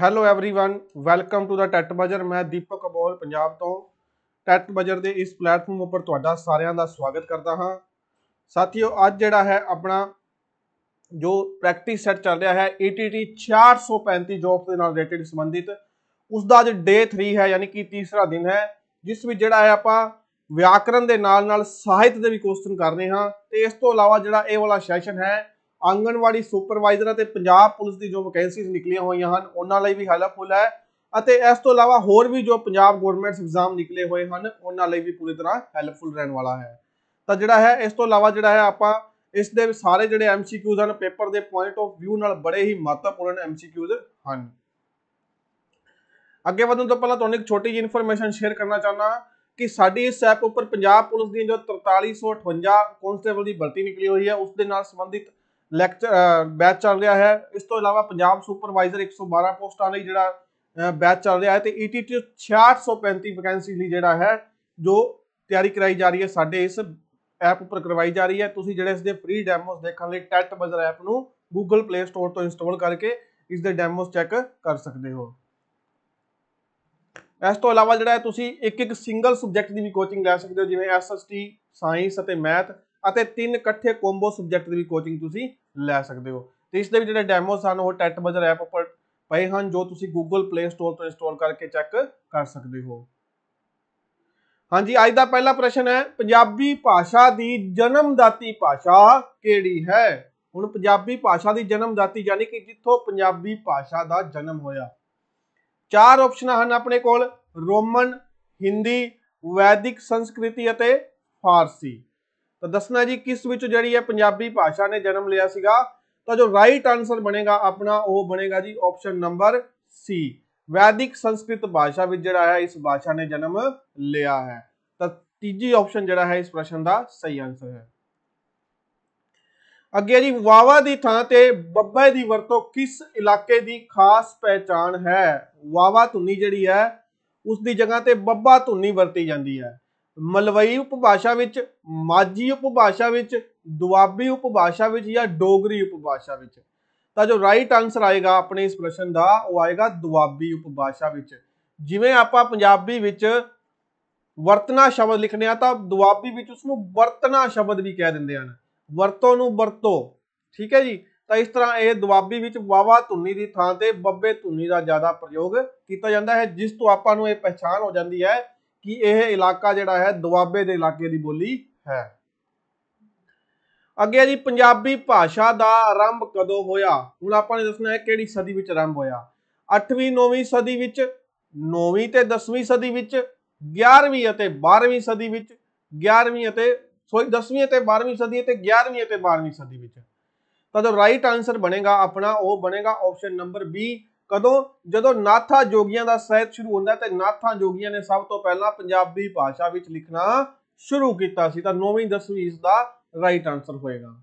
hello everyone welcome to the TET buzzer ਮੈਂ ਦੀਪਕ ਅਬੋਲ ਪੰਜਾਬ ਤੋਂ TET ਬਜਰ ਦੇ ਇਸ ਪਲੇਟਫਾਰਮ ਉੱਪਰ ਤੁਹਾਡਾ ਸਾਰਿਆਂ ਦਾ ਸਵਾਗਤ ਕਰਦਾ ਹਾਂ ਸਾਥੀਓ ਅੱਜ ਜਿਹੜਾ ਹੈ ਆਪਣਾ ਜੋ ਪ੍ਰੈਕਟਿਸ ਸੈਟ ਚੱਲ ਰਿਹਾ ਹੈ ATT 435 ਜੌਬਸ ਦੇ ਨਾਲ ਰਿਲੇਟਡ ਸੰਬੰਧਿਤ ਉਸ ਦਾ ਅੱਜ ਡੇ 3 ਹੈ ਯਾਨੀ ਕਿ ਤੀਸਰਾ ਦਿਨ ਹੈ ਜਿਸ ਵਿੱਚ ਜਿਹੜਾ ਹੈ ਆਪਾਂ ਵਿਆਕਰਨ ਦੇ ਨਾਲ ਨਾਲ ਸਾਹਿਤ ਦੇ ਵੀ ਕੁਐਸਚਨ ਕਰਨੇ ਹਾਂ ਤੇ ਇਸ ਤੋਂ ਇਲਾਵਾ ਜਿਹੜਾ ਇਹ ਵਾਲਾ ਸੈਸ਼ਨ ਹੈ ਆਂਗਣਵਾੜੀ ਸੁਪਰਵਾਈਜ਼ਰ ਅਤੇ ਪੰਜਾਬ ਪੁਲਿਸ ਦੀ ਜੋ ਵੈਕੈਂਸੀਜ਼ ਨਿਕਲੀਆਂ ਹੋਈਆਂ ਹਨ ਉਹਨਾਂ ਲਈ ਵੀ ਹੈਲਪਫੁਲ ਹੈ ਅਤੇ ਇਸ ਤੋਂ ਇਲਾਵਾ ਹੋਰ ਵੀ ਜੋ ਪੰਜਾਬ ਗਵਰਨਮੈਂਟਸ ਐਗਜ਼ਾਮ ਨਿਕਲੇ ਹੋਏ ਹਨ ਉਹਨਾਂ ਲਈ ਵੀ ਪੂਰੀ ਤਰ੍ਹਾਂ ਹੈਲਪਫੁਲ ਰਹਿਣ ਵਾਲਾ ਹੈ ਤਾਂ ਜਿਹੜਾ ਹੈ ਇਸ ਤੋਂ ਇਲਾਵਾ ਜਿਹੜਾ ਹੈ ਆਪਾਂ ਇਸ ਦੇ ਸਾਰੇ ਜਿਹੜੇ ਐਮਸੀਕਿਊਜ਼ ਹਨ ਪੇਪਰ ਦੇ ਪੁਆਇੰਟ ਆਫ View ਨਾਲ ਬੜੇ ਹੀ ਮਹੱਤਵਪੂਰਨ ਐਮਸੀਕਿਊਜ਼ ਹਨ ਅੱਗੇ ਵਧਣ ਤੋਂ ਪਹਿਲਾਂ ਤੁਹਾਨੂੰ ਇੱਕ ਛੋਟੀ ਜਿਹੀ ਇਨਫੋਰਮੇਸ਼ਨ ਸ਼ੇਅਰ ਕਰਨਾ ਚਾਹੁੰਦਾ ਕਿ ਸਾਡੀ ਇਸ ਐਪ ਉੱਪਰ ਪੰਜਾਬ ਪੁਲਿਸ ਦੀ ਜੋ 4358 ਕਨਸਟੇਬਲ ਦੀ ਭਰਤੀ ਨਿਕਲੀ ਹੋਈ ਹੈ ਉਸ ਦੇ ਨਾਲ ਸੰਬੰਧਿਤ ਲੈਕਚਰ ਬੈਚ ਚੱਲ ਰਿਹਾ ਹੈ ਇਸ ਤੋਂ ਇਲਾਵਾ ਪੰਜਾਬ ਸੁਪਰਵਾਈਜ਼ਰ 112 ਪੋਸਟਾਂ ਲਈ ਜਿਹੜਾ ਬੈਚ ਚੱਲ ਰਿਹਾ ਹੈ ਤੇ ETT 6635 ਵੈਕੈਂਸੀ ਲਈ ਜਿਹੜਾ ਹੈ ਜੋ ਤਿਆਰੀ ਕਰਾਈ ਜਾ ਰਹੀ ਹੈ ਸਾਡੇ ਇਸ ਐਪ ਉੱਪਰ ਕਰਵਾਈ ਜਾ ਰਹੀ ਹੈ ਤੁਸੀਂ ਜਿਹੜੇ ਇਸ ਦੇ ਫ੍ਰੀ ਡੈਮੋਸ ਦੇਖਣ ਲਈ ਟੈਟ ਬਜ਼ਰ ਐਪ ਨੂੰ Google Play Store ਤੋਂ ਇੰਸਟਾਲ ਕਰਕੇ ਇਸ ਦੇ ਡੈਮੋਸ ਚੈੱਕ ਕਰ ਸਕਦੇ ਹੋ ਇਸ ਤੋਂ ਇਲਾਵਾ ਜਿਹੜਾ ਹੈ ਤੁਸੀਂ ਇੱਕ ਇੱਕ ਸਿੰਗਲ ਸਬਜੈਕਟ ਦੀ ਵੀ ਕੋਚਿੰਗ ਲੈ ਸਕਦੇ ਹੋ ਜਿਵੇਂ SST ਸਾਇੰਸ ਅਤੇ ਮੈਥ ਅਤੇ ਤਿੰਨ ਇਕੱਠੇ ਕੋਮਬੋ ਸਬਜੈਕਟ ਦੀ ਵੀ ਕੋਚਿੰਗ ਤੁਸੀਂ ਲੈ ਸਕਦੇ ਹੋ ਤੇ ਇਸ ਦੇ ਵੀ ਜਿਹੜੇ ਡੈਮੋਸ ਹਨ ਉਹ ਟੈਟ ਬਜਰ ਐਪ ਉੱਪਰ ਪਏ ਹਨ ਜੋ ਤੁਸੀਂ Google Play Store ਤੋਂ ਇੰਸਟਾਲ ਕਰਕੇ ਚੈੱਕ ਕਰ ਸਕਦੇ ਹੋ ਹਾਂਜੀ ਅੱਜ ਦਾ ਪਹਿਲਾ ਪ੍ਰਸ਼ਨ ਹੈ ਪੰਜਾਬੀ ਭਾਸ਼ਾ ਦੀ ਜਨਮਦਾਤੀ ਭਾਸ਼ਾ ਕਿਹੜੀ ਹੈ ਹੁਣ ਪੰਜਾਬੀ ਭਾਸ਼ਾ ਦੀ ਜਨਮਦਾਤੀ ਯਾਨੀ ਕਿ ਜਿੱਥੋਂ ਪੰਜਾਬੀ ਭਾਸ਼ਾ ਦਾ ਜਨਮ ਹੋਇਆ ਚਾਰ ਆਪਸ਼ਨਾਂ ਹਨ ਆਪਣੇ ਕੋਲ ਰੋਮਨ ਹਿੰਦੀ ਵੈਦਿਕ ਸੰਸਕ੍ਰਿਤੀ ਅਤੇ ਫਾਰਸੀ ਤਾਂ ਦੱਸਣਾ ਜੀ ਕਿਸ ਵਿੱਚ ਜਿਹੜੀ ਹੈ ਪੰਜਾਬੀ ਭਾਸ਼ਾ ਨੇ ਜਨਮ ਲਿਆ ਸੀਗਾ ਤਾਂ ਜੋ ਰਾਈਟ ਆਨਸਰ ਬਣੇਗਾ ਆਪਣਾ ਉਹ ਬਣੇਗਾ ਜੀ ਆਪਸ਼ਨ ਨੰਬਰ ਸੀ ਵੈਦਿਕ ਸੰਸਕ੍ਰਿਤ ਭਾਸ਼ਾ ਵਿੱਚ ਜਿਹੜਾ ਹੈ ਇਸ ਭਾਸ਼ਾ ਨੇ ਜਨਮ ਲਿਆ ਹੈ ਤਾਂ ਤੀਜੀ ਆਪਸ਼ਨ ਜਿਹੜਾ ਹੈ ਇਸ ਪ੍ਰਸ਼ਨ ਦਾ ਸਹੀ ਆਨਸਰ ਹੈ ਅੱਗੇ ਜੀ ਵਾਵਾ ਦੀ ਥਾਂ ਤੇ ਬੱਬੇ ਦੀ ਵਰਤੋਂ ਕਿਸ ਇਲਾਕੇ ਦੀ ਖਾਸ ਪਛਾਣ ਹੈ ਵਾਵਾ ਧੁਨੀ ਜਿਹੜੀ ਹੈ ਉਸ ਦੀ ਜਗ੍ਹਾ ਤੇ ਬੱਬਾ ਧੁਨੀ ਵਰਤੀ ਜਾਂਦੀ ਹੈ ਮਲਵਈ ਉਪਭਾਸ਼ਾ ਵਿੱਚ ਮਾਝੀ ਉਪਭਾਸ਼ਾ ਵਿੱਚ ਦੁਆਬੀ ਉਪਭਾਸ਼ਾ ਵਿੱਚ ਜਾਂ ਡੋਗਰੀ ਉਪਭਾਸ਼ਾ ਵਿੱਚ ਤਾਂ ਜੋ ਰਾਈਟ ਆਨਸਰ ਆਏਗਾ ਆਪਣੇ ਇਸ ਪ੍ਰਸ਼ਨ ਦਾ ਉਹ ਆਏਗਾ ਦੁਆਬੀ ਉਪਭਾਸ਼ਾ ਵਿੱਚ ਜਿਵੇਂ ਆਪਾਂ ਪੰਜਾਬੀ ਵਿੱਚ ਵਰਤਨਾ ਸ਼ਬਦ ਲਿਖਨੇ ਆ ਤਾਂ ਦੁਆਬੀ ਵਿੱਚ ਉਸ ਨੂੰ ਵਰਤਨਾ ਸ਼ਬਦ ਵੀ ਕਹਿ ਦਿੰਦੇ ਹਨ ਵਰਤੋਂ ਨੂੰ ਵਰਤੋ ਠੀਕ ਹੈ ਜੀ ਤਾਂ ਇਸ ਤਰ੍ਹਾਂ ਇਹ ਦੁਆਬੀ ਵਿੱਚ ਵਾਵਾ ਧੁਨੀ ਦੀ ਥਾਂ ਤੇ ਬੱਬੇ ਧੁਨੀ ਦਾ ਜ਼ਿਆਦਾ ਪ੍ਰਯੋਗ ਕੀਤਾ ਜਾਂਦਾ ਹੈ ਜਿਸ ਤੋਂ ਆਪਾਂ ਨੂੰ ਇਹ ਪਛਾਣ ਹੋ ਜਾਂਦੀ ਹੈ ਕਿ ਇਹ ਇਲਾਕਾ ਜਿਹੜਾ ਹੈ ਦੁਆਬੇ ਦੇ ਇਲਾਕੇ ਦੀ ਬੋਲੀ ਹੈ ਅੱਗੇ ਜੀ ਪੰਜਾਬੀ ਭਾਸ਼ਾ ਦਾ ਆਰੰਭ ਕਦੋਂ ਹੋਇਆ ਹੁਣ ਆਪਾਂ ਨੇ ਦੱਸਣਾ ਹੈ ਕਿਹੜੀ ਸਦੀ ਵਿੱਚ ਆਰੰਭ ਹੋਇਆ 8ਵੀਂ 9ਵੀਂ ਸਦੀ ਵਿੱਚ 9ਵੀਂ ਤੇ 10ਵੀਂ ਸਦੀ ਵਿੱਚ 11ਵੀਂ ਅਤੇ 12ਵੀਂ ਸਦੀ ਵਿੱਚ 11ਵੀਂ ਅਤੇ ਸੋਰੀ 10ਵੀਂ ਅਤੇ 12ਵੀਂ ਸਦੀ ਅਤੇ 11ਵੀਂ ਅਤੇ 12ਵੀਂ ਸਦੀ ਵਿੱਚ ਤਾਂ ਜੋ ਰਾਈਟ ਆਨਸਰ ਬਣੇਗਾ ਆਪਣਾ ਉਹ ਬਣੇਗਾ ਆਪਸ਼ਨ ਨੰਬਰ B ਕਦੋਂ ਜਦੋਂ ਨਾਥਾ ਜੋਗੀਆਂ ਦਾ ਸਹਿਤ ਸ਼ੁਰੂ ਹੁੰਦਾ ਤੇ ਨਾਥਾ ਜੋਗੀਆਂ ਨੇ ਸਭ ਤੋਂ ਪਹਿਲਾਂ ਪੰਜਾਬੀ ਭਾਸ਼ਾ ਵਿੱਚ ਲਿਖਣਾ ਸ਼ੁਰੂ ਕੀਤਾ ਸੀ ਤਾਂ 9ਵੀਂ 10ਵੀਂ ਇਸ ਦਾ ਰਾਈਟ ਆਨਸਰ ਹੋਏਗਾ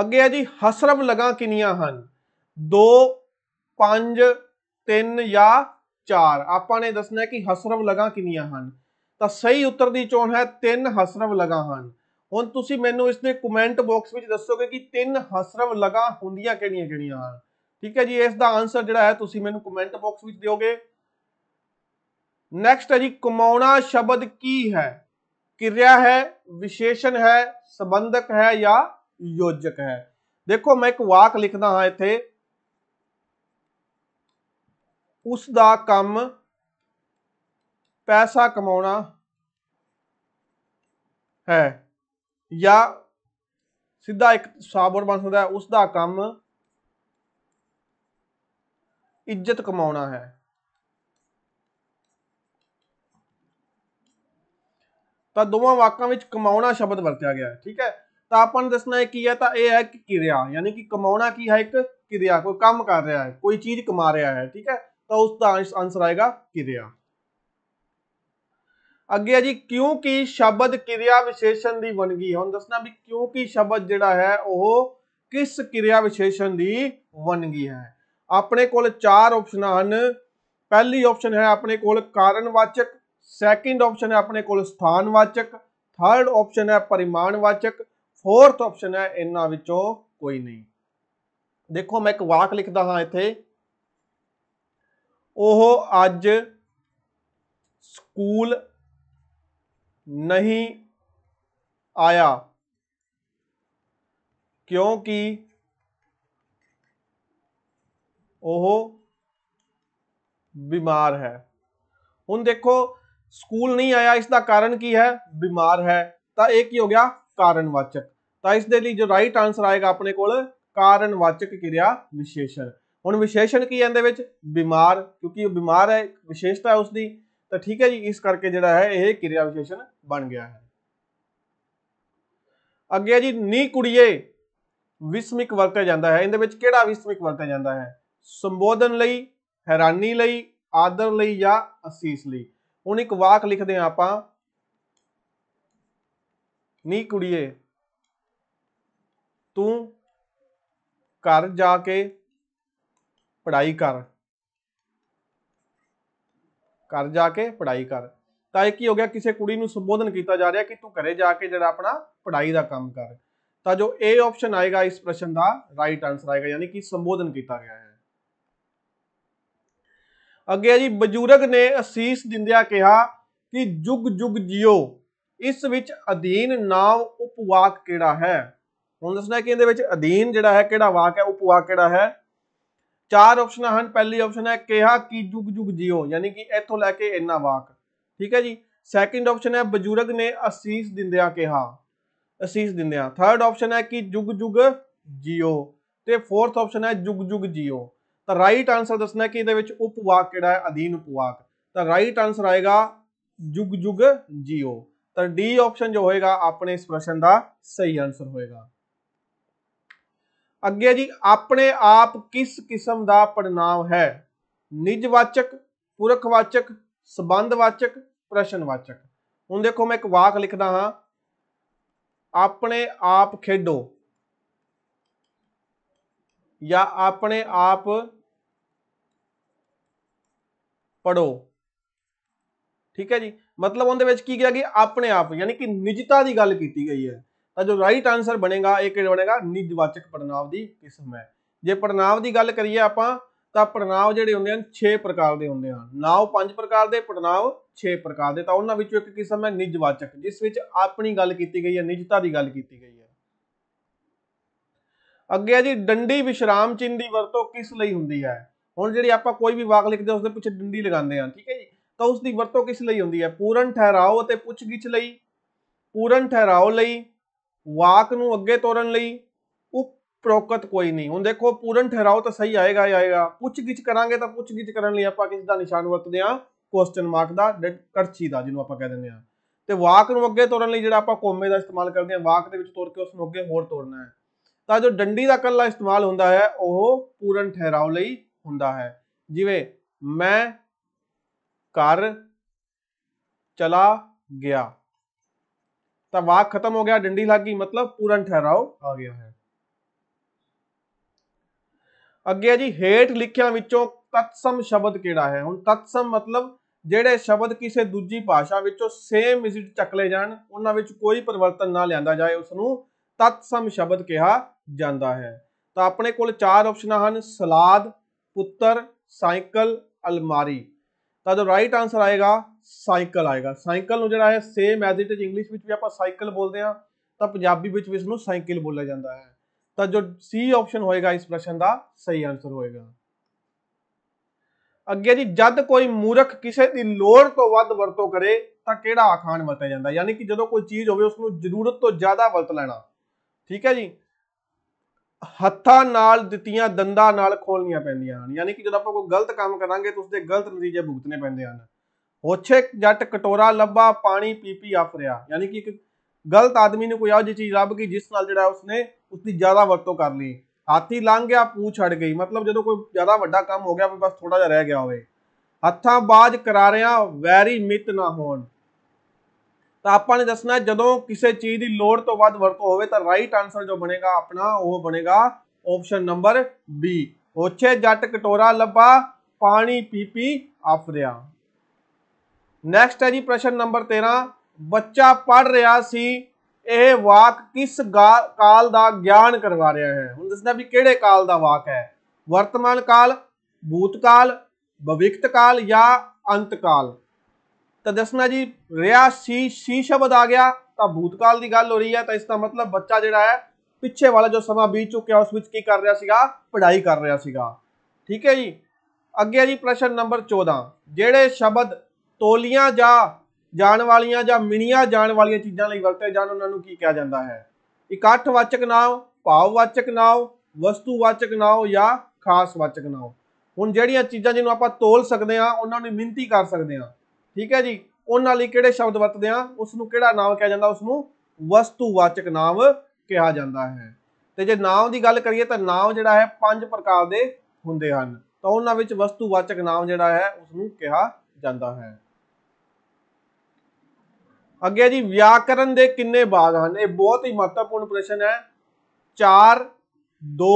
ਅੱਗੇ ਹੈ ਜੀ ਹਸਰਵ ਲਗਾ ਕਿੰਨੀਆਂ ਹਨ 2 5 3 ਜਾਂ 4 ਆਪਾਂ ਨੇ ਦੱਸਣਾ ਕਿ ਹਸਰਵ ਲਗਾ ਕਿੰਨੀਆਂ ਹਨ ਤਾਂ ਸਹੀ ਉੱਤਰ ਦੀ ਚੋਣ ਹੈ 3 ਹਸਰਵ ਲਗਾ ਹਨ ਹੁਣ ਤੁਸੀਂ ਮੈਨੂੰ ਇਸ ਦੇ ਕਮੈਂਟ ਬਾਕਸ ਵਿੱਚ ਦੱਸੋਗੇ ਕਿ 3 ਹਸਰਵ ਲਗਾ ਹੁੰਦੀਆਂ ਕਿਹੜੀਆਂ-ਕਿਹੜੀਆਂ ਹਨ ਠੀਕ ਹੈ ਜੀ ਇਸ ਦਾ ਆਨਸਰ ਜਿਹੜਾ ਹੈ ਤੁਸੀਂ ਮੈਨੂੰ ਕਮੈਂਟ ਬਾਕਸ ਵਿੱਚ ਦਿਓਗੇ ਨੈਕਸਟ ਹੈ ਜੀ ਕਮਾਉਣਾ ਸ਼ਬਦ ਕੀ ਹੈ ਕਿਰਿਆ ਹੈ ਵਿਸ਼ੇਸ਼ਣ ਹੈ ਸੰਬੰਧਕ ਹੈ ਜਾਂ ਯੋਜਕ ਹੈ ਦੇਖੋ ਮੈਂ ਇੱਕ ਵਾਕ ਲਿਖਦਾ ਹਾਂ ਇੱਥੇ ਉਸ ਦਾ ਕੰਮ ਪੈਸਾ ਕਮਾਉਣਾ ਹੈ ਜਾਂ ਸਿੱਧਾ ਇੱਕ ਸਾਬਰ ਬਣ ਸਕਦਾ ਹੈ ਉਸ ਦਾ ਕੰਮ ਇੱਜ਼ਤ ਕਮਾਉਣਾ ਹੈ ਤਾਂ ਦੋਵਾਂ ਵਾਕਾਂ ਵਿੱਚ ਕਮਾਉਣਾ ਸ਼ਬਦ ਵਰਤਿਆ ਗਿਆ ਹੈ ਠੀਕ ਹੈ ਤਾਂ ਆਪਾਂ ਨੂੰ ਦੱਸਣਾ ਹੈ ਕੀ ਹੈ ਤਾਂ ਇਹ ਹੈ ਕਿ ਕਿਰਿਆ ਯਾਨੀ ਕਿ ਕਮਾਉਣਾ ਕੀ ਹੈ ਇੱਕ ਕਿਰਿਆ ਕੋਈ ਕੰਮ ਕਰ ਰਿਹਾ ਹੈ ਕੋਈ ਚੀਜ਼ ਕਮਾ ਰਿਹਾ ਹੈ ਠੀਕ ਹੈ ਤਾਂ ਉਸ ਦਾ ਆਨਸਰ ਆਏਗਾ ਕਿਰਿਆ ਅੱਗੇ ਹੈ ਜੀ ਕਿਉਂਕਿ ਸ਼ਬਦ ਕਿਰਿਆ ਵਿਸ਼ੇਸ਼ਣ ਦੀ ਵੰਨਗੀ ਹੁਣ ਦੱਸਣਾ ਵੀ ਕਿਉਂਕਿ ਸ਼ਬਦ ਜਿਹੜਾ ਹੈ ਉਹ ਕਿਸ ਕਿਰਿਆ ਵਿਸ਼ੇਸ਼ਣ ਦੀ ਵੰਨਗੀ ਹੈ ਆਪਣੇ ਕੋਲ ਚਾਰ ਆਪਸ਼ਨਾਂ ਹਨ ਪਹਿਲੀ ਆਪਸ਼ਨ ਹੈ ਆਪਣੇ ਕੋਲ ਕਾਰਨਵਾਚਕ ਸੈਕਿੰਡ ਆਪਸ਼ਨ ਹੈ ਆਪਣੇ ਕੋਲ ਸਥਾਨਵਾਚਕ ਥਰਡ ਆਪਸ਼ਨ ਹੈ ਪਰਿਮਾਣਵਾਚਕ ਫੋਰਥ ਆਪਸ਼ਨ ਹੈ ਇਹਨਾਂ ਵਿੱਚੋਂ ਕੋਈ ਨਹੀਂ ਦੇਖੋ ਮੈਂ ਇੱਕ ਵਾਕ ਲਿਖਦਾ ਹਾਂ ਇੱਥੇ ਉਹ ਅੱਜ ਸਕੂਲ ਨਹੀਂ ਆਇਆ ਕਿਉਂਕਿ ਉਹ ਬਿਮਾਰ ਹੈ ਹੁਣ ਦੇਖੋ ਸਕੂਲ ਨਹੀਂ ਆਇਆ ਇਸ ਦਾ ਕਾਰਨ ਕੀ ਹੈ ਬਿਮਾਰ ਹੈ ਤਾਂ ਇਹ ਕੀ ਹੋ ਗਿਆ ਕਾਰਨਵਾਚਕ ਤਾਂ ਇਸ ਦੇ ਲਈ ਜੋ ਰਾਈਟ ਆਨਸਰ ਆਏਗਾ ਆਪਣੇ ਕੋਲ ਕਾਰਨਵਾਚਕ ਕਿਰਿਆ ਵਿਸ਼ੇਸ਼ਣ ਹੁਣ ਵਿਸ਼ੇਸ਼ਣ ਕੀ ਹੈ ਇਹਦੇ ਵਿੱਚ ਬਿਮਾਰ ਕਿਉਂਕਿ ਉਹ ਬਿਮਾਰ ਹੈ ਵਿਸ਼ੇਸ਼ਤਾ ਹੈ ਉਸ ਦੀ ਤਾਂ ਠੀਕ ਹੈ ਜੀ ਇਸ ਕਰਕੇ ਜਿਹੜਾ ਹੈ ਇਹ ਕਿਰਿਆ ਵਿਸ਼ੇਸ਼ਣ ਬਣ ਗਿਆ ਹੈ ਅੱਗੇ ਜੀ ਨੀ ਕੁੜੀਏ ਵਿਸਮਿਕ ਵਰਤਿਆ ਜਾਂਦਾ ਹੈ ਇਹਦੇ ਵਿੱਚ ਕਿਹੜਾ ਵਿਸਮਿਕ ਵਰਤਿਆ ਜਾਂਦਾ ਹੈ ਸੰਬੋਧਨ ਲਈ ਹੈਰਾਨੀ ਲਈ ਆਦਰ ਲਈ ਜਾਂ ਅਸੀਸ ਲਈ ਹੁਣ ਇੱਕ ਵਾਕ ਲਿਖਦੇ ਆ ਆਪਾਂ ਨੀ ਕੁੜੀਏ ਤੂੰ ਘਰ ਜਾ ਕੇ ਪੜ੍ਹਾਈ ਕਰ ਘਰ ਜਾ ਕੇ ਪੜ੍ਹਾਈ ਕਰ ਤਾਂ ਇਹ ਕੀ ਹੋ ਗਿਆ ਕਿਸੇ ਕੁੜੀ ਨੂੰ ਸੰਬੋਧਨ ਕੀਤਾ ਜਾ ਰਿਹਾ ਕਿ ਤੂੰ ਘਰੇ ਜਾ ਕੇ ਜਿਹੜਾ ਆਪਣਾ ਪੜ੍ਹਾਈ ਦਾ ਕੰਮ ਕਰ ਤਾਂ ਜੋ A ਆਪਸ਼ਨ ਆਏਗਾ ਇਸ ਪ੍ਰਸ਼ਨ ਦਾ ਰਾਈਟ ਆਨਸਰ ਆਏਗਾ ਯਾਨੀ ਕਿ ਸੰਬੋਧਨ ਕੀਤਾ ਗਿਆ ਹੈ ਅੱਗੇ ਆ ਜੀ ਬਜ਼ੁਰਗ ਨੇ ਅਸੀਸ ਦਿੰਦਿਆਂ ਕਿਹਾ ਕਿ ਜੁਗ ਜੁਗ ਜਿਓ ਇਸ ਵਿੱਚ ਅਧੀਨ ਨਾਮ ਉਪਵਾਕ ਕਿਹੜਾ ਹੈ ਹੁਣ ਦੱਸਣਾ ਕਿ ਇਹਦੇ ਵਿੱਚ ਅਧੀਨ ਜਿਹੜਾ ਹੈ ਕਿਹੜਾ ਵਾਕ ਹੈ ਉਪਵਾਕ ਕਿਹੜਾ ਹੈ ਚਾਰ ਆਪਸ਼ਨਾਂ ਹਨ ਪਹਿਲੀ ਆਪਸ਼ਨ ਹੈ ਕਿਹਾ ਕਿ ਜੁਗ ਜੁਗ ਜਿਓ ਯਾਨੀ ਕਿ ਇੱਥੋਂ ਲੈ ਕੇ ਇੰਨਾ ਵਾਕ ਠੀਕ ਹੈ ਜੀ ਸੈਕਿੰਡ ਆਪਸ਼ਨ ਹੈ ਬਜ਼ੁਰਗ ਨੇ ਅਸੀਸ ਦਿੰਦਿਆਂ ਕਿਹਾ ਅਸੀਸ ਦਿੰਦਿਆਂ ਥਰਡ ਆਪਸ਼ਨ ਹੈ ਕਿ ਜੁਗ ਜੁਗ ਜਿਓ ਤੇ ਫੋਰਥ ਆਪਸ਼ਨ ਹੈ ਜੁਗ ਜੁਗ ਜਿਓ ਤਾਂ ਰਾਈਟ ਆਨਸਰ ਦੱਸਣਾ ਕਿ ਇਹਦੇ ਵਿੱਚ ਉਪਵਾਕ ਕਿਹੜਾ ਹੈ ਅਧੀਨ ਉਪਵਾਕ ਤਾਂ ਰਾਈਟ ਆਨਸਰ ਆਏਗਾ ਜੁਗ ਜੁਗ ਜੀਓ ਤਾਂ ਡੀ ਆਪਸ਼ਨ ਜੋ ਹੋਏਗਾ ਆਪਣੇ ਇਸ ਪ੍ਰਸ਼ਨ ਦਾ ਸਹੀ ਆਨਸਰ ਹੋਏਗਾ ਅੱਗੇ ਜੀ ਆਪਣੇ ਆਪ ਕਿਸ ਕਿਸਮ ਦਾ ਪੜਨਾਮ ਹੈ ਨਿਜਵਾਚਕ ਪੁਰਖਵਾਚਕ ਸਬੰਧਵਾਚਕ ਪ੍ਰਸ਼ਨਵਾਚਕ ਹੁਣ ਦੇਖੋ ਮੈਂ ਇੱਕ ਵਾਕ ਲਿਖਦਾ ਹਾਂ ਆਪਣੇ ਆਪ ਖੇਡੋ ਜਾਂ ਆਪਣੇ ਆਪ ਪੜੋ ਠੀਕ ਹੈ ਜੀ ਮਤਲਬ ਉਹਦੇ ਵਿੱਚ ਕੀ ਕਿਹਾ ਗਿਆ ਆਪਣੇ ਆਪ ਯਾਨੀ ਕਿ ਨਿਜਤਾ ਦੀ ਗੱਲ ਕੀਤੀ ਗਈ ਹੈ ਤਾਂ ਜੋ ਰਾਈਟ ਆਨਸਰ ਬਣੇਗਾ ਇਹ ਕਿਹੜਾ ਬਣੇਗਾ ਨਿਜਵਾਚਕ ਪੜਨਾਵ ਦੀ ਕਿਸਮ ਹੈ ਜੇ ਪੜਨਾਵ ਦੀ ਗੱਲ ਕਰੀਏ ਆਪਾਂ ਤਾਂ ਪੜਨਾਵ ਜਿਹੜੇ ਹੁੰਦੇ ਹਨ 6 ਪ੍ਰਕਾਰ ਦੇ ਹੁੰਦੇ ਹਨ ਨਾਉ 5 ਪ੍ਰਕਾਰ ਦੇ ਪੜਨਾਵ 6 ਪ੍ਰਕਾਰ ਦੇ ਤਾਂ ਉਹਨਾਂ ਵਿੱਚੋਂ ਇੱਕ ਕਿਸਮ ਹੈ ਨਿਜਵਾਚਕ ਜਿਸ ਵਿੱਚ ਆਪਣੀ ਗੱਲ ਕੀਤੀ ਗਈ ਹੈ ਨਿਜਤਾ ਦੀ ਗੱਲ ਕੀਤੀ ਗਈ ਹੈ ਅੱਗੇ ਆ ਜੀ ਡੰਡੀ ਵਿਸ਼ਰਾਮ ਚਿੰਨ੍ਹ ਦੀ ਵਰਤੋਂ ਕਿਸ ਲਈ ਹੁੰਦੀ ਹੈ ਹੁਣ ਜਿਹੜੀ ਆਪਾਂ ਕੋਈ ਵੀ ਵਾਕ ਲਿਖਦੇ ਉਸ ਦੇ ਪਿੱਛੇ ਡੰਡੀ ਲਗਾਉਂਦੇ ਹਾਂ ਠੀਕ ਹੈ ਜੀ ਤਾਂ ਉਸ ਦੀ ਵਰਤੋਂ ਕਿਸ ਲਈ ਹੁੰਦੀ ਹੈ ਪੂਰਨ ਠਹਿਰਾਓ ਅਤੇ ਪੁੱਛਗਿੱਛ ਲਈ ਪੂਰਨ ਠਹਿਰਾਓ ਲਈ ਵਾਕ ਨੂੰ ਅੱਗੇ ਤੋਰਨ ਲਈ ਉਪਰੋਕਤ ਕੋਈ ਨਹੀਂ ਹੁਣ ਦੇਖੋ ਪੂਰਨ ਠਹਿਰਾਓ ਤਾਂ ਸਹੀ ਆਏਗਾ ਹੀ ਆਏਗਾ ਪੁੱਛਗਿੱਛ ਕਰਾਂਗੇ ਤਾਂ ਪੁੱਛਗਿੱਛ ਕਰਨ ਲਈ ਆਪਾਂ ਕਿਸ ਦਾ ਨਿਸ਼ਾਨ ਵਰਤਦੇ ਹਾਂ ਕੁਐਸਚਨ ਮਾਰਕ ਦਾ ਕਰਚੀ ਦਾ ਜਿਹਨੂੰ ਆਪਾਂ ਕਹਿ ਦਿੰਦੇ ਹਾਂ ਤੇ ਵਾਕ ਨੂੰ ਅੱਗੇ ਤੋਰਨ ਲਈ ਜਿਹੜਾ ਆਪਾਂ ਕੋਮੇ ਦਾ ਇਸਤੇਮਾਲ ਕਰਦੇ ਹਾਂ ਵਾਕ ਦੇ ਵਿੱਚ ਤੋਰ ਕੇ ਉਸ ਨੂੰ ਅੱਗੇ ਹੋਰ ਤੋਰਨਾ ਹੈ ਤਾਂ ਜੋ ਡੰਡੀ ਦਾ ਕੱਲਾ ਇਸਤੇਮਾਲ ਹੁੰਦਾ ਹੈ ਉਹ ਪੂਰਨ ਠਹਿਰਾਉ ਲਈ ਹੁੰਦਾ ਹੈ ਜਿਵੇਂ ਮੈਂ ਕਰ ਚਲਾ ਗਿਆ ਤਾਂ ਵਾਕ ਖਤਮ ਹੋ ਗਿਆ ਡੰਡੀ ਲੱਗ ਗਈ ਮਤਲਬ ਪੂਰਨ ਠਹਿਰਾਉ ਆ ਗਿਆ ਹੈ ਅੱਗੇ ਆ ਜੀ ਹੇਠ ਲਿਖਿਆਂ ਵਿੱਚੋਂ ਤਤਸਮ ਸ਼ਬਦ ਕਿਹੜਾ ਹੈ ਹੁਣ ਤਤਸਮ ਮਤਲਬ ਜਿਹੜੇ ਸ਼ਬਦ ਕਿਸੇ ਦੂਜੀ ਭਾਸ਼ਾ ਵਿੱਚੋਂ ਸੇਮ ਇਸੇ ਚੱਕ ਲਏ ਜਾਣ ਉਹਨਾਂ ਵਿੱਚ ਕੋਈ ਪਰਿਵਰਤਨ ਨਾ ਲਿਆਂਦਾ ਜਾਏ ਉਸ ਨੂੰ ਤਤਸਮ ਸ਼ਬਦ ਕਿਹਾ ਜਾਂਦਾ ਹੈ ਤਾਂ ਆਪਣੇ ਕੋਲ ਚਾਰ ਆਪਸ਼ਨਾਂ ਹਨ ਸਲਾਦ ਪੁੱਤਰ ਸਾਈਕਲ ਅਲਮਾਰੀ ਤਾਂ ਜੋ ਰਾਈਟ ਆਨਸਰ ਆਏਗਾ ਸਾਈਕਲ ਆਏਗਾ ਸਾਈਕਲ ਨੂੰ ਜਿਹੜਾ ਹੈ same as it is English ਵਿੱਚ ਵੀ ਆਪਾਂ ਸਾਈਕਲ ਬੋਲਦੇ ਆ ਤਾਂ ਪੰਜਾਬੀ ਵਿੱਚ ਵੀ ਇਸ ਨੂੰ ਸਾਈਕਲ ਬੋਲਿਆ ਜਾਂਦਾ ਹੈ ਤਾਂ ਜੋ ਸੀ ਆਪਸ਼ਨ ਹੋਏਗਾ ਇਸ ਪ੍ਰਸ਼ਨ ਦਾ ਸਹੀ ਆਨਸਰ ਹੋਏਗਾ ਅੱਗੇ ਜੀ ਜਦ ਕੋਈ ਮੂਰਖ ਕਿਸੇ ਦੀ ਲੋੜ ਤੋਂ ਵੱਧ ਵਰਤੋਂ ਕਰੇ ਤਾਂ ਕਿਹੜਾ ਆਖਾਣ ਵਰਤਿਆ ਜਾਂਦਾ ਯਾਨੀ ਕਿ ਜਦੋਂ ਕੋਈ ਚੀਜ਼ ਹੋਵੇ ਉਸ ਨੂੰ ਜ਼ਰੂਰਤ ਤੋਂ ਜ਼ਿਆਦਾ ਵਰਤ ਲੈਣਾ ਠੀਕ ਹੈ ਜੀ ਹੱਥਾਂ ਨਾਲ ਦਿੱਤੀਆਂ ਦੰਦਾਂ ਨਾਲ ਖੋਲਣੀਆਂ ਪੈਂਦੀਆਂ ਹਨ ਯਾਨੀ ਕਿ ਜਦੋਂ ਆਪਾਂ ਕੋਈ ਗਲਤ ਕੰਮ ਕਰਾਂਗੇ ਤਾਂ ਉਸਦੇ ਗਲਤ ਨਤੀਜੇ ਭੁਗਤਨੇ ਪੈਂਦੇ ਹਨ ਉੱਛੇ ਜੱਟ ਕਟੋਰਾ ਲੱਭਾ ਪਾਣੀ ਪੀ ਪੀ ਆਫਰਿਆ ਯਾਨੀ ਕਿ ਇੱਕ ਗਲਤ ਆਦਮੀ ਨੇ ਕੋਈ ਆਹ ਜੀ ਚੀਜ਼ ਲੱਭ ਗਈ ਜਿਸ ਨਾਲ ਜਿਹੜਾ ਉਸਨੇ ਉਸਦੀ ਜ਼ਿਆਦਾ ਵਰਤੋਂ ਕਰ ਲਈ ਹਾਥੀ ਲੰਘ ਗਿਆ ਪੂਛ ਛੱਡ ਗਈ ਮਤਲਬ ਜਦੋਂ ਕੋਈ ਜ਼ਿਆਦਾ ਵੱਡਾ ਕੰਮ ਹੋ ਗਿਆ ਬਸ ਥੋੜਾ ਜਿਹਾ ਰਹਿ ਗਿਆ ਹੋਵੇ ਹੱਥਾਂ ਬਾਜ ਕਰਾਰਿਆਂ ਵੈਰੀ ਮਿੱਤ ਨਾ ਹੋਣ ਤਾਂ ਆਪਾਂ ਨੇ ਦੱਸਣਾ ਜਦੋਂ ਕਿਸੇ ਚੀਜ਼ ਦੀ ਲੋੜ ਤੋਂ ਵੱਧ ਵਰਤੋਂ ਹੋਵੇ ਤਾਂ ਰਾਈਟ ਆਨਸਰ ਜੋ ਬਣੇਗਾ ਆਪਣਾ ਉਹ ਬਣੇਗਾ ਆਪਸ਼ਨ ਨੰਬਰ ਬੀ ਉੱਚੇ ਜੱਟ ਕਟੋਰਾ ਲੱਭਾ ਪਾਣੀ ਪੀ ਪੀ ਆਫਰਿਆ ਨੈਕਸਟ ਹੈ ਜੀ ਪ੍ਰਸ਼ਨ ਨੰਬਰ 13 ਬੱਚਾ ਪੜ ਰਿਹਾ ਸੀ ਇਹ ਵਾਕ ਕਿਸ ਕਾਲ ਦਾ ਗਿਆਨ ਕਰਵਾ ਰਿਹਾ ਹੈ ਹੁਣ ਦੱਸਣਾ ਵੀ ਕਿਹੜੇ ਕਾਲ ਦਾ ਵਾਕ ਹੈ ਵਰਤਮਾਨ ਕਾਲ ਭੂਤ ਕਾਲ ਭਵਿੱਖਤ ਕਾਲ ਜਾਂ ਅੰਤ ਕਾਲ ਤਾਂ ਦੱਸਣਾ ਜੀ ਰਿਆ ਸੀ ਸੀ ਸ਼ਬਦ ਆ ਗਿਆ ਤਾਂ ਭੂਤਕਾਲ ਦੀ ਗੱਲ ਹੋ ਰਹੀ ਹੈ ਤਾਂ ਇਸ ਦਾ ਮਤਲਬ ਬੱਚਾ ਜਿਹੜਾ ਹੈ ਪਿੱਛੇ ਵਾਲਾ ਜੋ ਸਮਾਂ ਬੀਤ ਚੁੱਕਿਆ ਉਸ ਵਿੱਚ ਕੀ ਕਰ ਰਿਹਾ ਸੀਗਾ ਪੜ੍ਹਾਈ ਕਰ ਰਿਹਾ ਸੀਗਾ ਠੀਕ ਹੈ ਜੀ ਅੱਗੇ ਜੀ ਪ੍ਰਸ਼ਨ ਨੰਬਰ 14 ਜਿਹੜੇ ਸ਼ਬਦ ਤੋਲੀਆਂ ਜਾਂ ਜਾਣ ਵਾਲੀਆਂ ਜਾਂ ਮਿਣੀਆਂ ਜਾਣ ਵਾਲੀਆਂ ਚੀਜ਼ਾਂ ਲਈ ਵਰਤੇ ਜਾਂ ਉਹਨਾਂ ਨੂੰ ਕੀ ਕਿਹਾ ਜਾਂਦਾ ਹੈ ਇਕੱਠਵਾਚਕ ਨਾਂਵ ਭਾਵਵਾਚਕ ਨਾਂਵ ਵਸਤੂਵਾਚਕ ਨਾਂਵ ਜਾਂ ਖਾਸਵਾਚਕ ਨਾਂਵ ਹੁਣ ਜਿਹੜੀਆਂ ਚੀਜ਼ਾਂ ਜਿਹਨੂੰ ਆਪਾਂ ਤੋਲ ਸਕਦੇ ਆ ਉਹਨਾਂ ਨੂੰ ਮਿੰਤੀ ਕਰ ਸਕਦੇ ਆ ਠੀਕ ਹੈ ਜੀ ਉਹਨਾਂ ਲਈ ਕਿਹੜੇ ਸ਼ਬਦ ਵਰਤਦੇ ਆ ਉਸ ਨੂੰ ਕਿਹੜਾ ਨਾਮ ਕਿਹਾ ਜਾਂਦਾ ਉਸ ਨੂੰ ਵਸਤੂਵਾਚਕ ਨਾਮ ਕਿਹਾ ਜਾਂਦਾ ਹੈ ਤੇ ਜੇ ਨਾਮ ਦੀ ਗੱਲ ਕਰੀਏ ਤਾਂ ਨਾਮ ਜਿਹੜਾ ਹੈ ਪੰਜ ਪ੍ਰਕਾਰ ਦੇ ਹੁੰਦੇ ਹਨ ਤਾਂ ਉਹਨਾਂ ਵਿੱਚ ਵਸਤੂਵਾਚਕ ਨਾਮ ਜਿਹੜਾ ਹੈ ਉਸ ਨੂੰ ਕਿਹਾ ਜਾਂਦਾ ਹੈ ਅੱਗੇ ਜੀ ਵਿਆਕਰਨ ਦੇ ਕਿੰਨੇ ਭਾਗ ਹਨ ਇਹ ਬਹੁਤ ਹੀ ਮਹੱਤਵਪੂਰਨ ਪ੍ਰਸ਼ਨ ਹੈ 4 2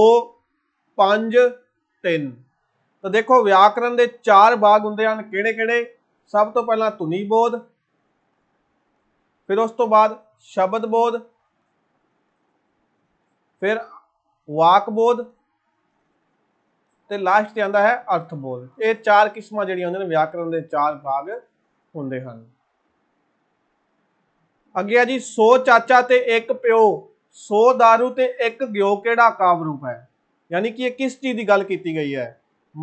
5 3 ਤਾਂ ਦੇਖੋ ਵਿਆਕਰਨ ਦੇ 4 ਭਾਗ ਹੁੰਦੇ ਹਨ ਕਿਹੜੇ-ਕਿਹੜੇ ਸਭ ਤੋਂ ਪਹਿਲਾਂ ਧੁਨੀ ਬੋਧ ਫਿਰ ਉਸ ਤੋਂ ਬਾਅਦ ਸ਼ਬਦ ਬੋਧ ਫਿਰ ਵਾਕ ਬੋਧ ਤੇ ਲਾਸਟ ਤੇ ਆਂਦਾ ਹੈ ਅਰਥ ਬੋਧ ਇਹ ਚਾਰ ਕਿਸਮਾਂ ਜਿਹੜੀਆਂ ਹੁੰਦੀਆਂ ਨੇ ਵਿਆਕਰਨ ਦੇ ਚਾਰ ਭਾਗ ਹੁੰਦੇ ਹਨ ਅੱਗੇ ਆ ਜੀ 100 ਚਾਚਾ ਤੇ ਇੱਕ ਪਿਓ 100 दारू ਤੇ ਇੱਕ ਗਿਓ ਕਿਹੜਾ ਕਾਵ ਰੂਪ ਹੈ ਯਾਨੀ ਕਿ ਇਹ ਕਿਸ ਚੀਜ਼ ਦੀ ਗੱਲ ਕੀਤੀ ਗਈ ਹੈ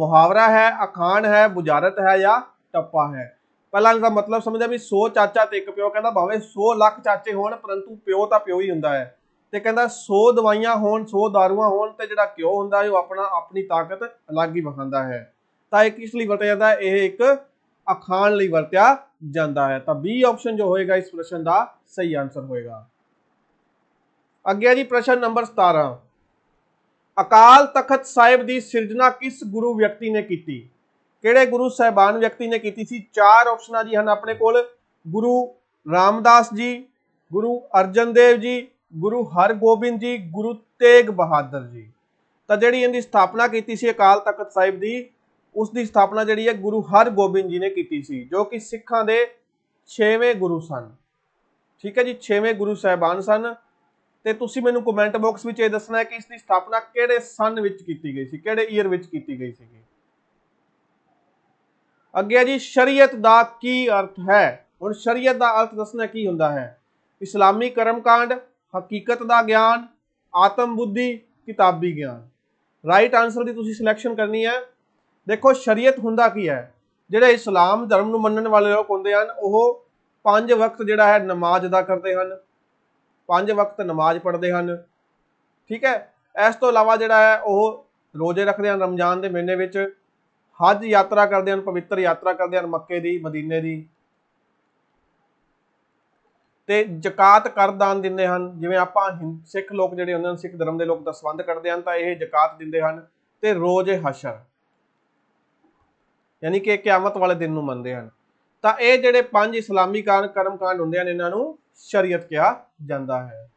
ਮੁਹਾਵਰਾ ਹੈ ਅਖਾਣ ਹੈ ਬੁਝਾਰਤ ਹੈ ਜਾਂ ਟੱਪਾ ਹੈ ਪਹਿਲਾਂ ਦਾ ਮਤਲਬ ਸਮਝਿਆ ਵੀ 100 ਚਾਚਾ ਤੇ ਇੱਕ ਪਿਓ ਕਹਿੰਦਾ ਭਾਵੇਂ 100 ਲੱਖ ਚਾਚੇ ਹੋਣ ਪਰੰਤੂ ਪਿਓ ਤਾਂ ਪਿਓ ਹੀ ਹੁੰਦਾ ਹੈ ਤੇ ਕਹਿੰਦਾ 100 ਦਵਾਈਆਂ ਹੋਣ 100 ਦਾਰੂਆਂ ਹੋਣ ਤੇ ਜਿਹੜਾ ਕਿਉ ਹੁੰਦਾ ਹੈ ਉਹ ਆਪਣਾ ਆਪਣੀ ਤਾਕਤ ਅਲੱਗ ਹੀ ਵਿਖਾਉਂਦਾ ਹੈ ਤਾਂ ਇਹ ਕਿਸ ਲਈ ਵਰਤਿਆ ਜਾਂਦਾ ਇਹ ਇੱਕ ਅਖਾਣ ਲਈ ਵਰਤਿਆ ਜਾਂਦਾ ਹੈ ਤਾਂ B ਆਪਸ਼ਨ ਜੋ ਹੋਏਗਾ ਇਸ ਪ੍ਰਸ਼ਨ ਦਾ ਸਹੀ ਆਨਸਰ ਹੋਏਗਾ ਅੱਗੇ ਜੀ ਪ੍ਰਸ਼ਨ ਨੰਬਰ 17 ਅਕਾਲ ਤਖਤ ਸਾਹਿਬ ਦੀ ਸਿਰਜਣਾ ਕਿਸ ਗੁਰੂ ਵਿਅਕਤੀ ਨੇ ਕੀਤੀ ਕਿਹੜੇ ਗੁਰੂ ਸਹਿਬਾਨ ਵਿਅਕਤੀ ਨੇ ਕੀਤੀ ਸੀ ਚਾਰ ਆਪਸ਼ਨਾਂ ਜੀ ਹਨ ਆਪਣੇ ਕੋਲ ਗੁਰੂ ਰਾਮਦਾਸ ਜੀ ਗੁਰੂ ਅਰਜਨ ਦੇਵ ਜੀ ਗੁਰੂ ਹਰਗੋਬਿੰਦ ਜੀ ਗੁਰੂ ਤੇਗ ਬਹਾਦਰ ਜੀ ਤਾਂ ਜਿਹੜੀ ਇਹਦੀ ਸਥਾਪਨਾ ਕੀਤੀ ਸੀ ਅਕਾਲ ਤਖਤ ਸਾਹਿਬ ਦੀ ਉਸ ਦੀ ਸਥਾਪਨਾ ਜਿਹੜੀ ਹੈ ਗੁਰੂ ਹਰਗੋਬਿੰਦ ਜੀ ਨੇ ਕੀਤੀ ਸੀ ਜੋ ਕਿ ਸਿੱਖਾਂ ਦੇ 6ਵੇਂ ਗੁਰੂ ਸਨ ਠੀਕ ਹੈ ਜੀ 6ਵੇਂ ਗੁਰੂ ਸਹਿਬਾਨ ਸਨ ਤੇ ਤੁਸੀਂ ਮੈਨੂੰ ਕਮੈਂਟ ਬਾਕਸ ਵਿੱਚ ਇਹ ਦੱਸਣਾ ਹੈ ਕਿ ਇਸ ਦੀ ਸਥਾਪਨਾ ਕਿਹੜੇ ਸਨ ਵਿੱਚ ਕੀਤੀ ਗਈ ਸੀ ਕਿਹੜੇ ਈਅਰ ਵਿੱਚ ਕੀਤੀ ਗਈ ਸੀਗੀ ਅੱਗੇ ਜੀ ਸ਼ਰੀਅਤ ਦਾ ਕੀ ਅਰਥ ਹੈ ਹੁਣ ਸ਼ਰੀਅਤ ਦਾ ਅਰਥ ਦੱਸਣਾ ਕੀ ਹੁੰਦਾ ਹੈ ਇਸਲਾਮੀ ਕਰਮਕਾਂਡ ਹਕੀਕਤ ਦਾ ਗਿਆਨ ਆਤਮ ਬੁੱਧੀ ਕਿਤਾਬੀ ਗਿਆਨ ਰਾਈਟ ਆਨਸਰ ਦੀ ਤੁਸੀਂ ਸਿਲੈਕਸ਼ਨ ਕਰਨੀ ਹੈ ਦੇਖੋ ਸ਼ਰੀਅਤ ਹੁੰਦਾ ਕੀ ਹੈ ਜਿਹੜੇ ਇਸਲਾਮ ਧਰਮ ਨੂੰ ਮੰਨਣ ਵਾਲੇ ਲੋਕ ਹੁੰਦੇ ਹਨ ਉਹ ਪੰਜ ਵਕਤ ਜਿਹੜਾ ਹੈ ਨਮਾਜ਼ ਅਦਾ ਕਰਦੇ ਹਨ ਪੰਜ ਵਕਤ ਨਮਾਜ਼ ਪੜ੍ਹਦੇ ਹਨ ਠੀਕ ਹੈ ਇਸ ਤੋਂ ਇਲਾਵਾ ਜਿਹੜਾ ਹੈ ਉਹ ਰੋਜ਼ੇ ਰੱਖਦੇ ਹਨ ਰਮਜ਼ਾਨ ਦੇ ਮਹੀਨੇ ਵਿੱਚ ਹਜ ਯਾਤਰਾ ਕਰਦੇ ਹਨ ਪਵਿੱਤਰ ਯਾਤਰਾ ਕਰਦੇ ਹਨ ਮੱਕੇ ਦੀ ਮਦੀਨੇ ਦੀ ਤੇ ਜ਼ਕਾਤ ਕਰ ਦਾਨ ਦਿੰਦੇ ਹਨ ਜਿਵੇਂ ਆਪਾਂ ਸਿੱਖ ਲੋਕ ਜਿਹੜੇ ਹੁੰਦੇ ਹਨ ਸਿੱਖ ਧਰਮ ਦੇ ਲੋਕ ਦਾ ਦਸਵੰਦ ਕਰਦੇ ਹਨ ਤਾਂ ਇਹ ਜ਼ਕਾਤ ਦਿੰਦੇ ਹਨ ਤੇ ਰੋਜ਼ ਹਸ਼ਰ ਯਾਨੀ ਕਿ ਕਿਆਮਤ ਵਾਲੇ ਦਿਨ ਨੂੰ ਮੰਨਦੇ ਹਨ ਤਾਂ ਇਹ ਜਿਹੜੇ ਪੰਜ ਇਸਲਾਮੀ ਕਾਨ ਕਰਮਕਾਂਡ ਹੁੰਦੇ ਹਨ ਇਹਨਾਂ ਨੂੰ ਸ਼ਰੀਅਤ ਕਿਹਾ ਜਾਂਦਾ ਹੈ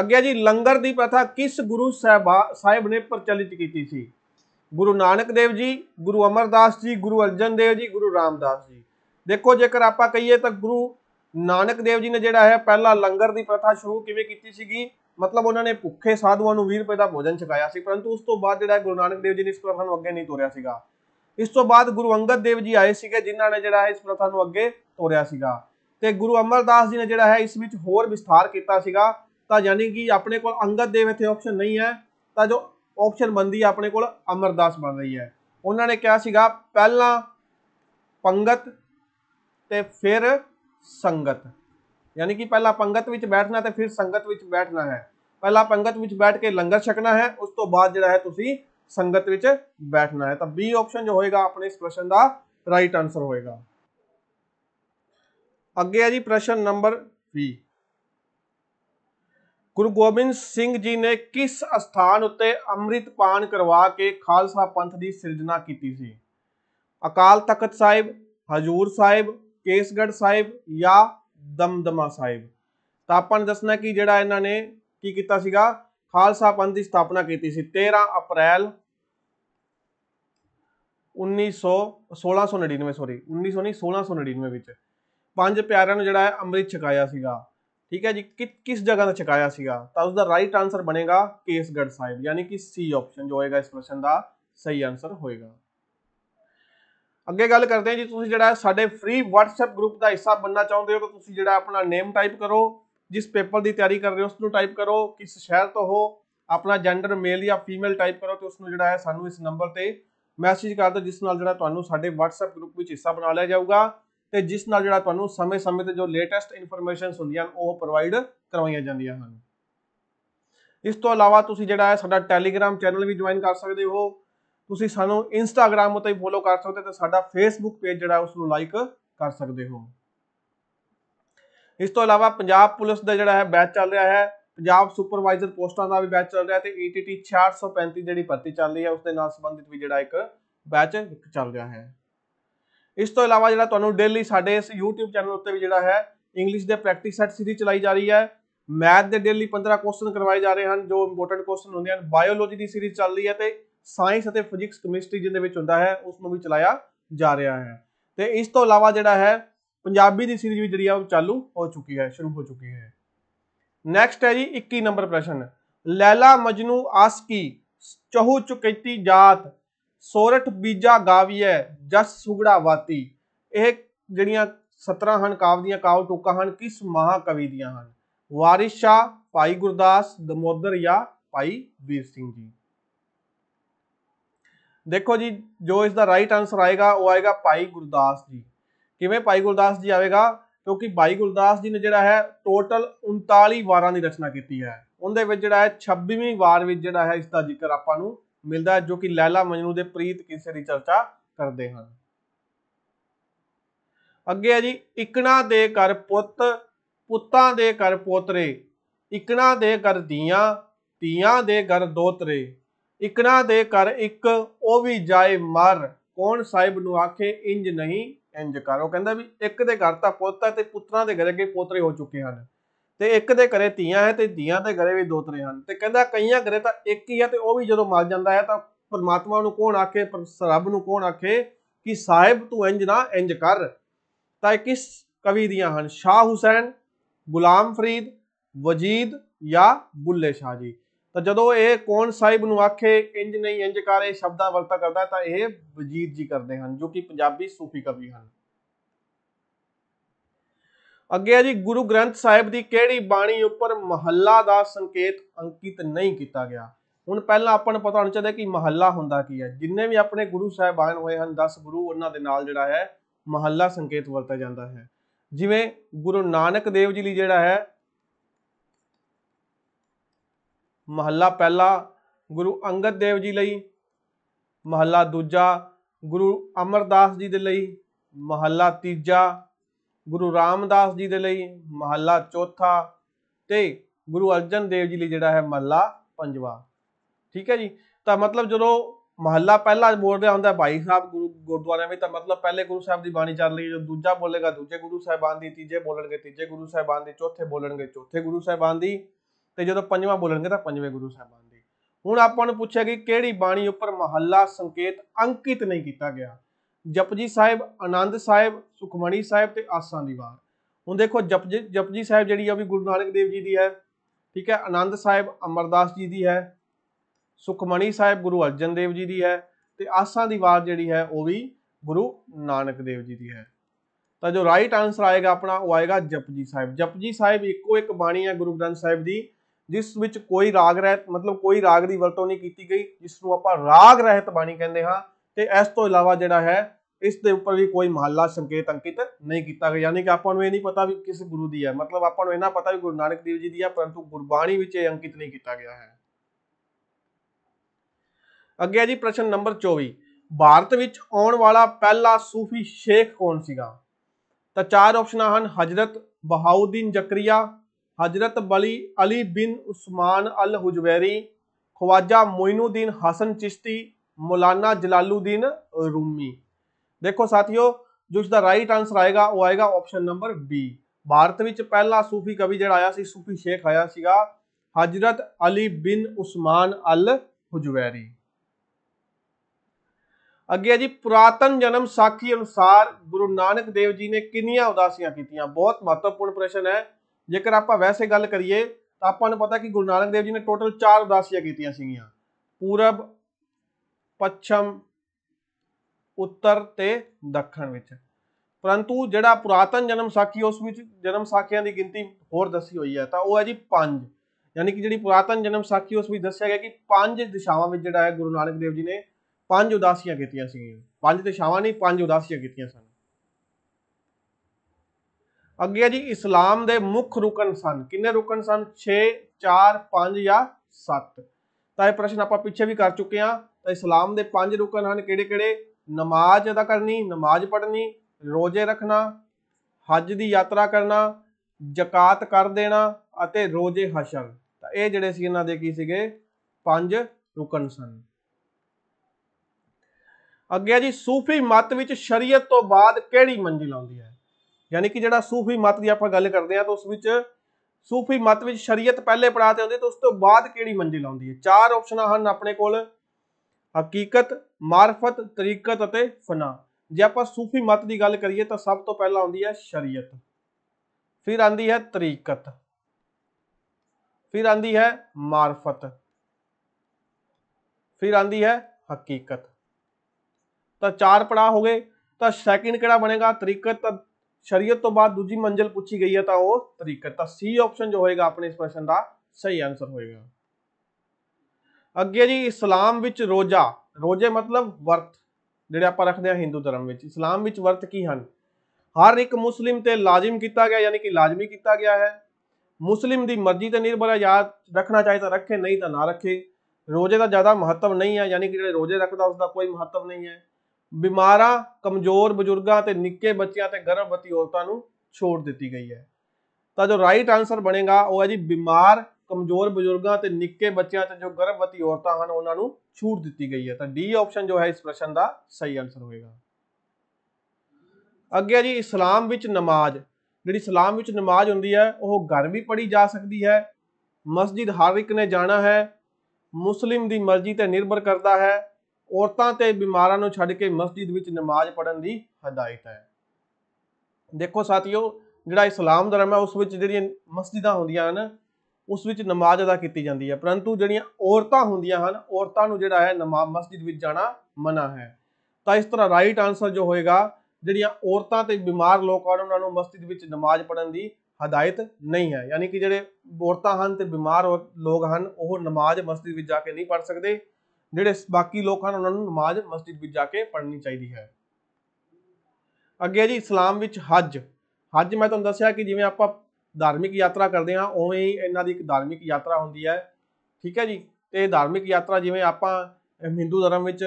ਅੱਗੇ ਜੀ ਲੰਗਰ ਦੀ ਪ੍ਰਥਾ ਕਿਸ ਗੁਰੂ ਸਾਹਿਬ ਨੇ ਪ੍ਰਚਲਿਤ ਕੀਤੀ ਸੀ ਗੁਰੂ ਨਾਨਕ ਦੇਵ ਜੀ ਗੁਰੂ ਅਮਰਦਾਸ ਜੀ ਗੁਰੂ ਅਰਜਨ ਦੇਵ ਜੀ ਗੁਰੂ ਰਾਮਦਾਸ ਜੀ ਦੇਖੋ ਜੇਕਰ ਆਪਾਂ ਕਹੀਏ ਤਾਂ ਗੁਰੂ ਨਾਨਕ ਦੇਵ ਜੀ ਨੇ ਜਿਹੜਾ ਹੈ ਪਹਿਲਾ ਲੰਗਰ ਦੀ ਪ੍ਰਥਾ ਸ਼ੁਰੂ ਕਿਵੇਂ ਕੀਤੀ ਸੀਗੀ ਮਤਲਬ ਉਹਨਾਂ ਨੇ ਭੁੱਖੇ ਸਾਧੂਆਂ ਨੂੰ 20 ਰੁਪਏ ਦਾ ਭੋਜਨ ਛਕਾਇਆ ਸੀ ਪਰੰਤੂ ਉਸ ਤੋਂ ਬਾਅਦ ਜਿਹੜਾ ਗੁਰੂ ਨਾਨਕ ਦੇਵ ਜੀ ਨੇ ਇਸ ਪ੍ਰਥਾ ਨੂੰ ਅੱਗੇ ਨਹੀਂ ਤੋਰਿਆ ਸੀਗਾ ਇਸ ਤੋਂ ਬਾਅਦ ਗੁਰੂ ਅੰਗਦ ਦੇਵ ਜੀ ਆਏ ਸੀਗੇ ਜਿਨ੍ਹਾਂ ਨੇ ਜਿਹੜਾ ਹੈ ਇਸ ਪ੍ਰਥਾ ਨੂੰ ਅੱਗੇ ਤੋਰਿਆ ਸੀਗਾ ਤੇ ਗੁਰੂ ਅਮਰਦਾਸ ਜੀ ਨੇ ਜਿਹੜਾ ਹੈ ਇਸ ਵਿੱਚ ਹੋਰ ਵਿਸਥਾਰ ਕੀਤਾ ਸੀਗਾ ਤਾਂ ਯਾਨੀ ਕਿ ਆਪਣੇ ਕੋਲ ਅੰਗਦ ਦੇਵ ਇਥੇ ਆਪਸ਼ਨ ਨਹੀਂ ਹੈ ਤਾਂ ਜੋ ਆਪਸ਼ਨ ਬੰਦੀ ਆਪਣੇ ਕੋਲ ਅਮਰਦਾਸ ਬਣ ਰਹੀ ਹੈ ਉਹਨਾਂ ਨੇ ਕਿਹਾ ਸੀਗਾ ਪਹਿਲਾਂ ਪੰਗਤ ਤੇ ਫਿਰ ਸੰਗਤ ਯਾਨੀ ਕਿ ਪਹਿਲਾਂ ਪੰਗਤ ਵਿੱਚ ਬੈਠਣਾ ਤੇ ਫਿਰ ਸੰਗਤ ਵਿੱਚ ਬੈਠਣਾ ਹੈ ਪਹਿਲਾਂ ਪੰਗਤ ਵਿੱਚ ਬੈਠ ਕੇ ਲੰਗਰ ਛਕਣਾ ਹੈ ਉਸ ਤੋਂ ਬਾਅਦ ਜਿਹੜਾ ਹੈ ਤੁਸੀਂ ਸੰਗਤ ਵਿੱਚ ਬੈਠਣਾ ਹੈ ਤਾਂ ਬੀ ਆਪਸ਼ਨ ਜੋ ਹੋਏਗਾ ਆਪਣੇ ਇਸ ਪ੍ਰਸ਼ਨ ਦਾ ਰਾਈਟ ਆਨਸਰ ਹੋਏਗਾ ਅੱਗੇ ਹੈ ਜੀ ਪ੍ਰਸ਼ਨ ਨੰਬਰ 20 ਗੁਰੂ ਗੋਬਿੰਦ ਸਿੰਘ ਜੀ ਨੇ ਕਿਸ ਸਥਾਨ ਉੱਤੇ ਅੰਮ੍ਰਿਤ ਪਾਨ ਕਰਵਾ ਕੇ ਖਾਲਸਾ ਪੰਥ ਦੀ ਸਿਰਜਣਾ ਕੀਤੀ ਸੀ ਅਕਾਲ ਤਖਤ ਸਾਹਿਬ ਹਜੂਰ ਸਾਹਿਬ ਕੇਸਗੜ੍ਹ ਸਾਹਿਬ ਜਾਂ ਦਮਦਮਾ ਸਾਹਿਬ ਤਾਂ ਆਪਾਂ ਨੂੰ ਦੱਸਣਾ ਕਿ ਜਿਹੜਾ ਇਹਨਾਂ ਨੇ ਕੀ ਕੀਤਾ ਸੀਗਾ ਖਾਲਸਾ ਪੰਥ ਦੀ ਸਥਾਪਨਾ ਕੀਤੀ ਸੀ 13 ਅਪ੍ਰੈਲ 1900 1699 ਸੌਰੀ 1900 ਨਹੀਂ 1699 ਵਿੱਚ ਪੰਜ ਪਿਆਰਿਆਂ ਨੂੰ ਜਿਹੜਾ ਹੈ ਅੰਮ੍ਰਿਤ ਛਕਾਇਆ ਸੀਗਾ ਠੀਕ ਹੈ ਜੀ ਕਿ ਕਿਸ ਜਗ੍ਹਾ ਦਾ ਛਕਾਇਆ ਸੀਗਾ ਤਾਂ ਉਸ ਦਾ ਰਾਈਟ ਆਨਸਰ ਬਣੇਗਾ ਕੇਸਗੜ੍ਹ ਸਾਹਿਬ ਯਾਨੀ ਕਿ ਸੀ ਆਪਸ਼ਨ ਜੋ ਹੋਏਗਾ ਇਸ ਪ੍ਰਸ਼ਨ ਦਾ ਸਹੀ ਆਨਸਰ ਹੋਏਗਾ ਅੱਗੇ ਗੱਲ ਕਰਦੇ ਹਾਂ ਜੀ ਤੁਸੀਂ ਜਿਹੜਾ ਸਾਡੇ ਫ੍ਰੀ WhatsApp ਗਰੁੱਪ ਦਾ ਹਿੱਸਾ ਬੰਨਣਾ ਚਾਹੁੰਦੇ ਹੋ ਤਾਂ ਤੁਸੀਂ ਜਿਹੜਾ ਆਪਣਾ ਨੇਮ ਟਾਈਪ ਕਰੋ ਜਿਸ ਪੇਪਰ ਦੀ ਤਿਆਰੀ ਕਰ ਰਹੇ ਹੋ ਉਸ ਨੂੰ ਟਾਈਪ ਕਰੋ ਕਿਸ ਸ਼ਹਿਰ ਤੋਂ ਹੋ ਆਪਣਾ ਜੈਂਡਰ ਮੇਲ ਜਾਂ ਫੀਮੇਲ ਟਾਈਪ ਕਰੋ ਤੇ ਉਸ ਨੂੰ ਜਿਹੜਾ ਹੈ ਸਾਨੂੰ ਇਸ ਨੰਬਰ ਤੇ ਮੈਸੇਜ ਕਰ ਦਿਓ ਜਿਸ ਨਾਲ ਜਿਹੜਾ ਤੁਹਾਨੂੰ ਸਾਡੇ WhatsApp ਗਰੁੱਪ ਵਿੱਚ ਹਿੱਸਾ ਬਣਾ ਲਿਆ ਜਾਊਗਾ ਤੇ ਜਿਸ ਨਾਲ ਜਿਹੜਾ ਤੁਹਾਨੂੰ ਸਮੇਂ-ਸਮੇਂ ਤੇ ਜੋ ਲੇਟੈਸਟ ਇਨਫੋਰਮੇਸ਼ਨਸ ਹੁੰਦੀਆਂ ਉਹ ਪ੍ਰੋਵਾਈਡ ਕਰਵਾਈਆਂ ਜਾਂਦੀਆਂ ਹਨ ਇਸ ਤੋਂ ਇਲਾਵਾ ਤੁਸੀਂ ਜਿਹੜਾ ਹੈ ਸਾਡਾ ਟੈਲੀਗ੍ਰam ਚੈਨਲ ਵੀ ਜੁਆਇਨ ਕਰ ਸਕਦੇ ਹੋ ਤੁਸੀਂ ਸਾਨੂੰ ਇੰਸਟਾਗ੍ਰam ਉਤੇ ਫੋਲੋ ਕਰ ਸਕਦੇ ਤੇ ਸਾਡਾ ਫੇਸਬੁੱਕ ਪੇਜ ਜਿਹੜਾ ਉਸ ਨੂੰ ਲਾਈਕ ਕਰ ਸਕਦੇ ਹੋ ਇਸ ਤੋਂ ਇਲਾਵਾ ਪੰਜਾਬ ਪੁਲਿਸ ਦਾ ਜਿਹੜਾ ਹੈ ਬੈਚ ਚੱਲ ਰਿਹਾ ਹੈ ਪੰਜਾਬ ਸੁਪਰਵਾਈਜ਼ਰ ਪੋਸਟਾਂ ਦਾ ਵੀ ਬੈਚ ਚੱਲ ਰਿਹਾ ਤੇ ETT 6635 ਜਿਹੜੀ ਭਰਤੀ ਚੱਲ ਰਹੀ ਹੈ ਉਸ ਦੇ ਨਾਲ ਸੰਬੰਧਿਤ ਵੀ ਜਿਹੜਾ ਇੱਕ ਬੈਚ ਚੱਲ ਰਿਹਾ ਹੈ ਇਸ ਤੋਂ ਇਲਾਵਾ ਜਿਹੜਾ ਤੁਹਾਨੂੰ ਡੇਲੀ ਸਾਡੇ ਇਸ YouTube ਚੈਨਲ ਉੱਤੇ ਵੀ ਜਿਹੜਾ ਹੈ ਇੰਗਲਿਸ਼ ਦੇ ਪ੍ਰੈਕਟਿਸ ਸੈਟ ਸੀਰੀਜ਼ ਚਲਾਈ ਜਾ ਰਹੀ ਹੈ ਮੈਥ ਦੇ ਡੇਲੀ 15 ਕੁਐਸਚਨ ਕਰਵਾਏ ਜਾ ਰਹੇ ਹਨ ਜੋ ਇੰਪੋਰਟੈਂਟ ਕੁਐਸਚਨ ਹੁੰਦੇ ਹਨ ਬਾਇਓਲੋਜੀ ਦੀ ਸੀਰੀਜ਼ ਚੱਲ ਰਹੀ ਹੈ ਤੇ ਸਾਇੰਸ ਅਤੇ ਫਿਜ਼ਿਕਸ ਕੈਮਿਸਟਰੀ ਜਿੰਦੇ ਵਿੱਚ ਹੁੰਦਾ ਹੈ ਉਸ ਨੂੰ ਵੀ ਚਲਾਇਆ ਜਾ ਰਿਹਾ ਹੈ ਤੇ ਇਸ ਤੋਂ ਇਲਾਵਾ ਜਿਹੜਾ ਹੈ ਪੰਜਾਬੀ ਦੀ ਸੀਰੀਜ਼ ਵੀ ਜਿਹੜੀ ਆ ਉਹ ਚਾਲੂ ਹੋ ਚੁੱਕੀ ਹੈ ਸ਼ੁਰੂ ਹੋ ਚੁੱਕੀ ਹੈ ਨੈਕਸਟ ਹੈ ਜੀ 21 ਨੰਬਰ ਪ੍ਰਸ਼ਨ ਲੈਲਾ ਮਜਨੂ ਆਸਕੀ ਚਹੂ ਚੁਕੈਤੀ ਜਾਤ ਸੋਰਠ ਬੀਜਾ ਗਾਵੀਐ ਜਸ ਸੁਗੜਾ ਵਾਤੀ ਇਹ ਜਿਹੜੀਆਂ 17 ਹਨ ਕਾਵ ਦੀਆਂ ਕਾਵ ਟੋਕਾਂ ਹਨ ਕਿਸ ਮਹਾ ਕਵੀ ਦੀਆਂ ਹਨ ਵਾਰਿਸ ਸ਼ਾ ਭਾਈ ਗੁਰਦਾਸ ਦਮੋਦਰ ਜਾਂ ਭਾਈ ਵੀਰ ਸਿੰਘ ਜੀ ਦੇਖੋ ਜੀ ਜੋ ਇਸ ਦਾ ਰਾਈਟ ਆਨਸਰ ਆਏਗਾ ਉਹ ਆਏਗਾ ਭਾਈ ਗੁਰਦਾਸ ਜੀ ਕਿਵੇਂ ਭਾਈ ਗੁਰਦਾਸ ਜੀ ਆਵੇਗਾ ਕਿਉਂਕਿ ਭਾਈ ਗੁਰਦਾਸ ਜੀ ਨੇ ਜਿਹੜਾ ਹੈ ਟੋਟਲ 39 ਵਾਰਾਂ ਦੀ ਰਚਨਾ ਕੀਤੀ ਹੈ ਉਹਦੇ ਵਿੱਚ ਜਿਹੜਾ ਹੈ 26ਵੀਂ ਵਾਰ ਵਿੱਚ ਜਿਹੜਾ ਹੈ ਇਸ ਦਾ ਜ਼ਿਕਰ ਆਪਾਂ ਨੂੰ ਮਿਲਦਾ ਜੋ ਕਿ ਲੈਲਾ ਮਜਨੂ ਦੇ ਪ੍ਰੀਤ ਕਿਸੇ ਦੀ ਚਰਚਾ ਕਰਦੇ ਹਨ ਅੱਗੇ ਹੈ ਜੀ ਇਕਣਾ ਦੇ ਘਰ ਪੁੱਤ ਪੁੱਤਾਂ ਦੇ ਘਰ ਪੋਤਰੇ ਇਕਣਾ ਦੇ ਘਰ ਦੀਆਂ ਧੀਆਂ ਦੇ ਘਰ ਦੋਤਰੇ ਇਕਣਾ ਦੇ ਘਰ ਇੱਕ ਉਹ ਵੀ ਜਾਏ ਮਰ ਕੌਣ ਸਾਹਿਬ ਨੂੰ ਆਖੇ ਇੰਜ ਨਹੀਂ ਇੰਜ ਕਰ ਉਹ ਕਹਿੰਦਾ ਵੀ ਇੱਕ ਦੇ ਘਰ ਤਾਂ ਪੁੱਤ ਹੈ ਤੇ ਪੁੱਤਰਾਂ ਦੇ ਘਰ ਅੱਗੇ ਪੋਤਰੇ ਹੋ ਚੁੱਕੇ ਹਨ ਤੇ ਇੱਕ ਦੇ ਘਰੇ ਧੀਆਂ ਹੈ ਤੇ ਧੀਆਂ ਦੇ ਘਰੇ ਵੀ ਦੋ ਤਰੇ ਹਨ ਤੇ ਕਹਿੰਦਾ ਕਈਆਂ ਘਰੇ ਤਾਂ ਇੱਕ ਹੀ ਹੈ ਤੇ ਉਹ ਵੀ ਜਦੋਂ ਮਰ ਜਾਂਦਾ ਹੈ ਤਾਂ ਪਰਮਾਤਮਾ ਨੂੰ ਕੋਣ ਆਖੇ ਰੱਬ ਨੂੰ ਕੋਣ ਆਖੇ ਕਿ ਸਾਹਿਬ ਤੂੰ ਇੰਜ ਨਾ ਇੰਜ ਕਰ ਤਾਂ ਕਿਸ ਕਵੀ ਦੀਆਂ ਹਨ ਸ਼ਾਹ ਹੁਸੈਨ ਗੁਲਾਮ ਫਰੀਦ ਵਜੀਦ ਜਾਂ ਬੁੱਲੇ ਸ਼ਾਹ ਜੀ ਤਾਂ ਜਦੋਂ ਇਹ ਕੌਣ ਸਾਹਿਬ ਨੂੰ ਆਖੇ ਇੰਜ ਨਹੀਂ ਇੰਜ ਕਰੇ ਸ਼ਬਦਾਂ ਵਰਤਾ ਕਰਦਾ ਤਾਂ ਇਹ ਵਜੀਦ ਜੀ ਕਰਦੇ ਹਨ ਜੋ ਕਿ ਪੰਜਾਬੀ ਸੂਫੀ ਕਵੀ ਹਨ ਅੱਗੇ ਆ ਜੀ ਗੁਰੂ ਗ੍ਰੰਥ ਸਾਹਿਬ ਦੀ ਕਿਹੜੀ ਬਾਣੀ ਉੱਪਰ ਮਹੱਲਾ ਦਾ ਸੰਕੇਤ ਅੰਕਿਤ ਨਹੀਂ ਕੀਤਾ ਗਿਆ ਹੁਣ ਪਹਿਲਾਂ ਆਪਾਂ ਨੂੰ ਪਤਾ ਹੋਣਾ ਚਾਹੀਦਾ ਕਿ ਮਹੱਲਾ ਹੁੰਦਾ ਕੀ ਹੈ ਜਿੰਨੇ ਵੀ ਆਪਣੇ ਗੁਰੂ ਸਾਹਿਬਾਨ ਹੋਏ ਹਨ 10 ਗੁਰੂ ਉਹਨਾਂ ਦੇ ਨਾਲ ਜਿਹੜਾ ਹੈ ਮਹੱਲਾ ਸੰਕੇਤ ਵਰਤਿਆ ਜਾਂਦਾ ਹੈ ਜਿਵੇਂ ਗੁਰੂ ਨਾਨਕ ਦੇਵ ਜੀ ਲਈ ਜਿਹੜਾ ਹੈ ਮਹੱਲਾ ਪਹਿਲਾ ਗੁਰੂ ਅੰਗਦ ਦੇਵ ਜੀ ਲਈ ਮਹੱਲਾ ਦੂਜਾ ਗੁਰੂ ਅਮਰਦਾਸ ਜੀ ਦੇ ਲਈ ਮਹੱਲਾ ਤੀਜਾ ਗੁਰੂ ਰਾਮਦਾਸ ਜੀ ਦੇ ਲਈ ਮਹੱਲਾ ਚੌਥਾ ਤੇ ਗੁਰੂ ਅਰਜਨ ਦੇਵ ਜੀ ਲਈ ਜਿਹੜਾ ਹੈ ਮਹੱਲਾ ਪੰਜਵਾਂ ਠੀਕ ਹੈ ਜੀ ਤਾਂ ਮਤਲਬ ਜਦੋਂ ਮਹੱਲਾ ਪਹਿਲਾ ਬੋਲ ਰਿਹਾ ਹੁੰਦਾ ਭਾਈ ਸਾਹਿਬ ਗੁਰੂ ਗੁਰਦੁਆਰਿਆਂ ਵਿੱਚ ਤਾਂ ਮਤਲਬ ਪਹਿਲੇ ਗੁਰੂ ਸਾਹਿਬ ਦੀ ਬਾਣੀ ਚੱਲ ਰਹੀ ਹੈ ਜੋ ਦੂਜਾ ਬੋਲੇਗਾ ਦੂਜੇ ਗੁਰੂ ਸਾਹਿਬਾਨ ਦੀ ਤੀਜੇ ਬੋਲਣਗੇ ਤੀਜੇ ਗੁਰੂ ਸਾਹਿਬਾਨ ਦੀ ਚੌਥੇ ਬੋਲਣਗੇ ਚੌਥੇ ਗੁਰੂ ਸਾਹਿਬਾਨ ਦੀ ਤੇ ਜਦੋਂ ਪੰਜਵਾਂ ਬੋਲਣਗੇ ਤਾਂ ਪੰਜਵੇਂ ਗੁਰੂ ਸਾਹਿਬਾਨ ਦੀ ਹੁਣ ਆਪਾਂ ਨੂੰ ਪੁੱਛਿਆ ਕਿ ਕਿਹੜੀ ਬਾਣੀ ਉੱਪਰ ਮਹੱਲਾ ਸੰਕੇਤ ਅੰਕਿਤ ਨਹੀਂ ਕੀਤਾ ਗਿਆ ਜਪਜੀ ਸਾਹਿਬ ਆਨੰਦ ਸਾਹਿਬ ਸੁਖਮਣੀ ਸਾਹਿਬ ਤੇ ਆਸਾਂ ਦੀ ਵਾਰ ਹੁਣ ਦੇਖੋ ਜਪਜੀ ਜਪਜੀ ਸਾਹਿਬ ਜਿਹੜੀ ਆ ਵੀ ਗੁਰੂ ਨਾਨਕ ਦੇਵ ਜੀ ਦੀ ਹੈ ਠੀਕ ਹੈ ਆਨੰਦ ਸਾਹਿਬ ਅਮਰਦਾਸ ਜੀ ਦੀ ਹੈ ਸੁਖਮਣੀ ਸਾਹਿਬ ਗੁਰੂ ਅਰਜਨ ਦੇਵ ਜੀ ਦੀ ਹੈ ਤੇ ਆਸਾਂ ਦੀ ਵਾਰ ਜਿਹੜੀ ਹੈ ਉਹ ਵੀ ਗੁਰੂ ਨਾਨਕ ਦੇਵ ਜੀ ਦੀ ਹੈ ਤਾਂ ਜੋ ਰਾਈਟ ਆਨਸਰ ਆਏਗਾ ਆਪਣਾ ਉਹ ਆਏਗਾ ਜਪਜੀ ਸਾਹਿਬ ਜਪਜੀ ਸਾਹਿਬ ਇੱਕੋ ਇੱਕ ਬਾਣੀ ਹੈ ਗੁਰੂ ਗ੍ਰੰਥ ਸਾਹਿਬ ਦੀ ਜਿਸ ਵਿੱਚ ਕੋਈ ਰਾਗ ਰਹਿਤ ਮਤਲਬ ਕੋਈ ਰਾਗ ਦੀ ਵਰਤੋਂ ਨਹੀਂ ਕੀਤੀ ਗਈ ਜਿਸ ਨੂੰ ਆਪਾਂ ਰਾਗ ਰਹਿਤ ਬਾਣੀ ਕਹਿੰਦੇ ਹਾਂ ਤੇ ਇਸ ਤੋਂ ਇਲਾਵਾ ਜਿਹੜਾ ਹੈ ਇਸ ਦੇ ਉੱਪਰ ਵੀ ਕੋਈ ਮਹੱਲਾ ਸੰਕੇਤ ਅੰਕਿਤ ਨਹੀਂ ਕੀਤਾ ਗਿਆ ਯਾਨੀ ਕਿ ਆਪਾਂ ਨੂੰ ਇਹ ਨਹੀਂ ਪਤਾ ਵੀ ਕਿਸ ਗੁਰੂ ਦੀ ਹੈ ਮਤਲਬ ਆਪਾਂ ਨੂੰ ਇਹਨਾਂ ਪਤਾ ਵੀ ਗੁਰੂ ਨਾਨਕ ਦੇਵ ਜੀ ਦੀ ਹੈ ਪਰੰਤੂ ਗੁਰਬਾਣੀ ਵਿੱਚ ਇਹ ਅੰਕਿਤ ਨਹੀਂ ਕੀਤਾ ਗਿਆ ਹੈ ਅੱਗੇ ਜੀ ਪ੍ਰਸ਼ਨ ਨੰਬਰ 24 ਭਾਰਤ ਵਿੱਚ ਆਉਣ ਵਾਲਾ ਪਹਿਲਾ ਸੂਫੀ ਸ਼ੇਖ ਕੌਣ ਸੀਗਾ ਤਾਂ ਚਾਰ ਆਪਸ਼ਨਾਂ ਹਨ ਹਜ਼ਰਤ ਬਹਾਉਦੀਨ ਜ਼ਕਰੀਆ ਹਜ਼ਰਤ ਬਲੀ ਅਲੀ ਬਿਨ ਉਸਮਾਨ ਅਲ ਹੁਜਵੈਰੀ ਖਵਾਜਾ ਮੁਇਨੁਦੀਨ ਹਸਨ ਚਿਸ਼ਤੀ ਮੌਲਾਨਾ ਜਲਾਲੂਦੀਨ ਰੂਮੀ ਦੇਖੋ ਸਾਥੀਓ ਜੋ ਇਸ ਦਾ ਰਾਈਟ ਆਨਸਰ ਆਏਗਾ ਉਹ ਆਏਗਾ ਆਪਸ਼ਨ ਨੰਬਰ ਬੀ ਭਾਰਤ ਵਿੱਚ ਪਹਿਲਾ ਸੂਫੀ ਕਵੀ ਜਿਹੜਾ ਆਇਆ ਸੀ ਸੂਫੀ ਸ਼ੇਖ ਆਇਆ ਸੀਗਾ ਹਜ਼ਰਤ ਅਲੀ ਬਿਨ ਉਸਮਾਨ ਅਲ ਹੁਜਵੈਰੀ ਅੱਗੇ ਜੀ ਪੁਰਾਤਨ ਜਨਮ ਸਾਖੀ ਅਨੁਸਾਰ ਗੁਰੂ ਨਾਨਕ ਦੇਵ ਜੀ ਨੇ ਕਿੰਨੀਆਂ ਉਦਾਸੀਆਂ ਕੀਤੀਆਂ ਬਹੁਤ ਮਹੱਤਵਪੂਰਨ ਪ੍ਰਸ਼ਨ ਹੈ ਜੇਕਰ ਆਪਾਂ ਵੈਸੇ ਗੱਲ ਕਰੀਏ ਤਾਂ ਆਪਾਂ ਨੂੰ ਪਤਾ ਕਿ ਗੁਰੂ ਨਾਨਕ ਦੇਵ ਜੀ ਨੇ ਟੋਟਲ 4 ਉਦਾਸੀਆਂ ਕੀਤੀਆਂ ਸੀਗੀਆਂ ਪੂਰਬ ਪੱਛਮ ਉੱਤਰ ਤੇ ਦੱਖਣ ਵਿੱਚ ਪਰੰਤੂ ਜਿਹੜਾ ਪੁਰਾਤਨ ਜਨਮ ਸਾਖੀ ਉਸ ਵਿੱਚ ਜਨਮ ਸਾਖੀਆਂ ਦੀ ਗਿਣਤੀ ਹੋਰ ਦੱਸੀ ਹੋਈ ਹੈ ਤਾਂ ਉਹ ਹੈ ਜੀ 5 ਯਾਨੀ ਕਿ ਜਿਹੜੀ ਪੁਰਾਤਨ ਜਨਮ ਸਾਖੀ ਉਸ ਵਿੱਚ ਦੱਸਿਆ ਗਿਆ ਕਿ ਪੰਜ ਦਿਸ਼ਾਵਾਂ ਵਿੱਚ ਜਿਹੜਾ ਹੈ ਗੁਰੂ ਨਾਨਕ ਦੇਵ ਜੀ ਨੇ ਪੰਜ ਉਦਾਸੀਆਂ ਕੀਤੀਆਂ ਸੀਗੀਆਂ ਪੰਜ ਦਿਸ਼ਾਵਾਂ ਨਹੀਂ ਪੰਜ ਉਦਾਸੀਆਂ ਕੀਤੀਆਂ ਸਨ ਅੱਗੇ ਜੀ ਇਸਲਾਮ ਦੇ ਮੁੱਖ ਰੁਕਨ ਸਨ ਕਿੰਨੇ ਰੁਕਨ ਸਨ 6 4 5 ਜਾਂ 7 ਤਾਂ ਇਹ ਪ੍ਰਸ਼ਨ ਆਪਾਂ ਪਿੱਛੇ ਵੀ ਕਰ ਚੁੱਕੇ ਹਾਂ ਤਾਂ ਇਸਲਾਮ ਦੇ ਪੰਜ ਰੁਕਨ ਹਨ ਕਿਹੜੇ-ਕਿਹੜੇ ਨਮਾਜ਼ ਅਦਾ ਕਰਨੀ ਨਮਾਜ਼ ਪੜ੍ਹਨੀ ਰੋਜ਼ੇ ਰੱਖਣਾ ਹਜ ਦੀ ਯਾਤਰਾ ਕਰਨਾ ਜ਼ਕਾਤ ਕਰ ਦੇਣਾ ਅਤੇ ਰੋਜ਼ੇ ਹਸ਼ਰ ਤਾਂ ਇਹ ਜਿਹੜੇ ਸੀ ਇਹਨਾਂ ਦੇ ਕੀ ਸੀਗੇ ਪੰਜ ਰੁਕਨ ਸਨ ਅੱਗੇ ਜੀ ਸੂਫੀ ਮਤ ਵਿੱਚ ਸ਼ਰੀਅਤ ਤੋਂ ਬਾਅਦ ਕਿਹੜੀ ਮੰਜ਼ਿਲ ਆਉਂਦੀ ਹੈ ਯਾਨੀ ਕਿ ਜਿਹੜਾ ਸੂਫੀ ਮਤ ਦੀ ਆਪਾਂ ਗੱਲ ਕਰਦੇ ਆ ਤਾਂ ਉਸ ਵਿੱਚ ਸੂਫੀ ਮਤ ਵਿੱਚ ਸ਼ਰੀਅਤ ਪਹਿਲੇ ਪੜਾਅ ਤੇ ਆਉਂਦੀ ਤੇ ਉਸ ਤੋਂ ਬਾਅਦ ਕਿਹੜੀ ਮੰਜ਼ਿਲ ਆਉਂਦੀ ਹੈ ਚਾਰ ਆਪਸ਼ਨਾਂ ਹਨ ਆਪਣੇ ਕੋਲ ਹਕੀਕਤ ਮਾਰਫਤ ਤਰੀਕਤ ਅਤੇ ਫਨਾ ਜੇ ਆਪਾਂ ਸੂਫੀ ਮਤ ਦੀ ਗੱਲ ਕਰੀਏ ਤਾਂ ਸਭ ਤੋਂ ਪਹਿਲਾਂ ਆਉਂਦੀ ਹੈ ਸ਼ਰੀਅਤ ਫਿਰ ਆਂਦੀ ਹੈ ਤਰੀਕਤ ਫਿਰ ਆਂਦੀ ਹੈ ਮਾਰਫਤ ਫਿਰ ਆਂਦੀ ਹੈ ਹਕੀਕਤ ਤਾਂ ਚਾਰ ਪੜਾਅ ਹੋ ਗਏ ਤਾਂ ਸੈਕਿੰਡ ਕਿਹੜਾ ਬਣੇਗਾ ਤਰੀਕਤ ਤਾਂ ਸ਼ਰੀਅਤ ਤੋਂ ਬਾਅਦ ਦੂਜੀ ਮੰਜ਼ਲ ਪੁੱਛੀ ਗਈ ਹੈ ਤਾਂ ਉਹ ਤਰੀਕਤ ਤਾਂ ਸੀ ਆਪਸ਼ਨ ਜੋ ਹੋਏਗਾ ਆਪਣੇ ਇਸ ਪ੍ਰਸ਼ਨ ਦਾ ਸਹੀ ਆਨਸਰ ਹੋਏਗਾ ਅੱਗੇ ਜੀ ਇਸਲਾਮ ਵਿੱਚ ਰੋਜ਼ਾ ਰੋਜ਼ੇ ਮਤਲਬ ਵਰਤ ਜਿਹੜੇ ਆਪਾਂ ਰੱਖਦੇ ਹਾਂ ਹਿੰਦੂ ਧਰਮ ਵਿੱਚ ਇਸਲਾਮ ਵਿੱਚ ਵਰਤ ਕੀ ਹਨ ਹਰ ਇੱਕ ਮੁਸਲਿਮ ਤੇ ਲਾਜ਼ਮ ਕੀਤਾ ਗਿਆ ਯਾਨੀ ਕਿ ਲਾਜ਼ਮੀ ਕੀਤਾ ਗਿਆ ਹੈ ਮੁਸਲਿਮ ਦੀ ਮਰਜ਼ੀ ਤੇ ਨਿਰਭਰ ਹੈ ਯਾਦ ਰੱਖਣਾ ਚਾਹੀਦਾ ਰੱਖੇ ਨਹੀਂ ਤਾਂ ਨਾ ਰੱਖੇ ਰੋਜ਼ੇ ਦਾ ਜ਼ਿਆਦਾ ਮਹੱਤਵ ਨਹੀਂ ਹੈ ਯਾਨੀ ਕਿ ਜਿਹੜੇ ਰੋਜ਼ੇ ਰੱਖਦਾ ਉਸ ਦਾ ਕੋਈ ਮਹੱਤਵ ਨਹੀਂ ਹੈ ਬਿਮਾਰਾਂ ਕਮਜ਼ੋਰ ਬਜ਼ੁਰਗਾਂ ਤੇ ਨਿੱਕੇ ਬੱਚਿਆਂ ਤੇ ਗਰਭਵਤੀ ਔਰਤਾਂ ਨੂੰ ਛੋੜ ਦਿੱਤੀ ਗਈ ਹੈ ਤਾਂ ਜੋ ਰਾਈਟ ਆਨਸਰ ਬਣੇਗਾ ਉਹ ਹੈ ਜੀ ਬਿਮਾਰ ਕਮਜ਼ੋਰ ਬਜ਼ੁਰਗਾਂ ਤੇ ਨਿੱਕੇ ਬੱਚਿਆਂ ਤੇ ਜੋ ਗਰਭਵਤੀ ਔਰਤਾਂ ਹਨ ਉਹਨਾਂ ਨੂੰ ਛੂਟ ਦਿੱਤੀ ਗਈ ਹੈ ਤਾਂ ਡੀ ਆਪਸ਼ਨ ਜੋ ਹੈ ਇਸ ਪ੍ਰਸ਼ਨ ਦਾ ਸਹੀ ਆਨਸਰ ਹੋਏਗਾ ਅੱਗੇ ਜੀ ਇਸਲਾਮ ਵਿੱਚ ਨਮਾਜ਼ ਜਿਹੜੀ ਇਸਲਾਮ ਵਿੱਚ ਨਮਾਜ਼ ਹੁੰਦੀ ਹੈ ਉਹ ਘਰ ਵੀ ਪੜੀ ਜਾ ਸਕਦੀ ਹੈ ਮਸਜਿਦ ਹਰ ਇੱਕ ਨੇ ਜਾਣਾ ਹੈ ਮੁਸਲਿਮ ਦੀ ਮਰਜ਼ੀ ਤੇ ਨਿਰਭਰ ਕਰਦਾ ਹੈ ਔਰਤਾਂ ਤੇ ਬਿਮਾਰਾਂ ਨੂੰ ਛੱਡ ਕੇ ਮਸਜਿਦ ਵਿੱਚ ਨਮਾਜ਼ ਪੜਨ ਦੀ ਹਦਾਇਤ ਹੈ ਦੇਖੋ ਸਾਥੀਓ ਜਿਹੜਾ ਇਸਲਾਮ ਧਰਮ ਹੈ ਉਸ ਵਿੱਚ ਜਿਹੜੀਆਂ ਮਸਜਿਦਾਂ ਹੁੰਦੀਆਂ ਹਨ ਉਸ ਵਿੱਚ ਨਮਾਜ਼ ਅਦਾ ਕੀਤੀ ਜਾਂਦੀ ਹੈ ਪਰੰਤੂ ਜਿਹੜੀਆਂ ਔਰਤਾਂ ਹੁੰਦੀਆਂ ਹਨ ਔਰਤਾਂ ਨੂੰ ਜਿਹੜਾ ਹੈ ਨਮਾਜ਼ ਮਸਜਿਦ ਵਿੱਚ ਜਾਣਾ ਮਨਾ ਹੈ ਤਾਂ ਇਸ ਤਰ੍ਹਾਂ ਰਾਈਟ ਆਨਸਰ ਜੋ ਹੋਏਗਾ ਜਿਹੜੀਆਂ ਔਰਤਾਂ ਤੇ ਬਿਮਾਰ ਲੋਕ ਹਨ ਉਹਨਾਂ ਨੂੰ ਮਸਜਿਦ ਵਿੱਚ ਨਮਾਜ਼ ਪੜਨ ਦੀ ਹਦਾਇਤ ਨਹੀਂ ਹੈ ਯਾਨੀ ਕਿ ਜਿਹੜੇ ਔਰਤਾਂ ਹਨ ਤੇ ਬਿਮਾਰ ਲੋਕ ਹਨ ਉਹ ਨਮਾਜ਼ ਮਸਜਿਦ ਵਿੱਚ ਜਾ ਕੇ ਨਹੀਂ ਪੜ ਸਕਦੇ ਜਿਹੜੇ ਬਾਕੀ ਲੋਕ ਹਨ ਉਹਨਾਂ ਨੂੰ ਨਮਾਜ਼ ਮਸਜਿਦ ਵਿੱਚ ਜਾ ਕੇ ਪੜ੍ਹਨੀ ਚਾਹੀਦੀ ਹੈ ਅੱਗੇ ਜੀ ਇਸਲਾਮ ਵਿੱਚ ਹਜ ਹਜ ਮੈਂ ਤੁਹਾਨੂੰ ਦੱਸਿਆ ਕਿ ਜਿਵੇਂ ਆਪਾਂ ਧਾਰਮਿਕ ਯਾਤਰਾ ਕਰਦੇ ਹਾਂ ਉਵੇਂ ਹੀ ਇਹਨਾਂ ਦੀ ਇੱਕ ਧਾਰਮਿਕ ਯਾਤਰਾ ਹੁੰਦੀ ਹੈ ਠੀਕ ਹੈ ਜੀ ਤੇ ਧਾਰਮਿਕ ਯਾਤਰਾ ਜਿਵੇਂ ਆਪਾਂ ਹਿੰਦੂ ਧਰਮ ਵਿੱਚ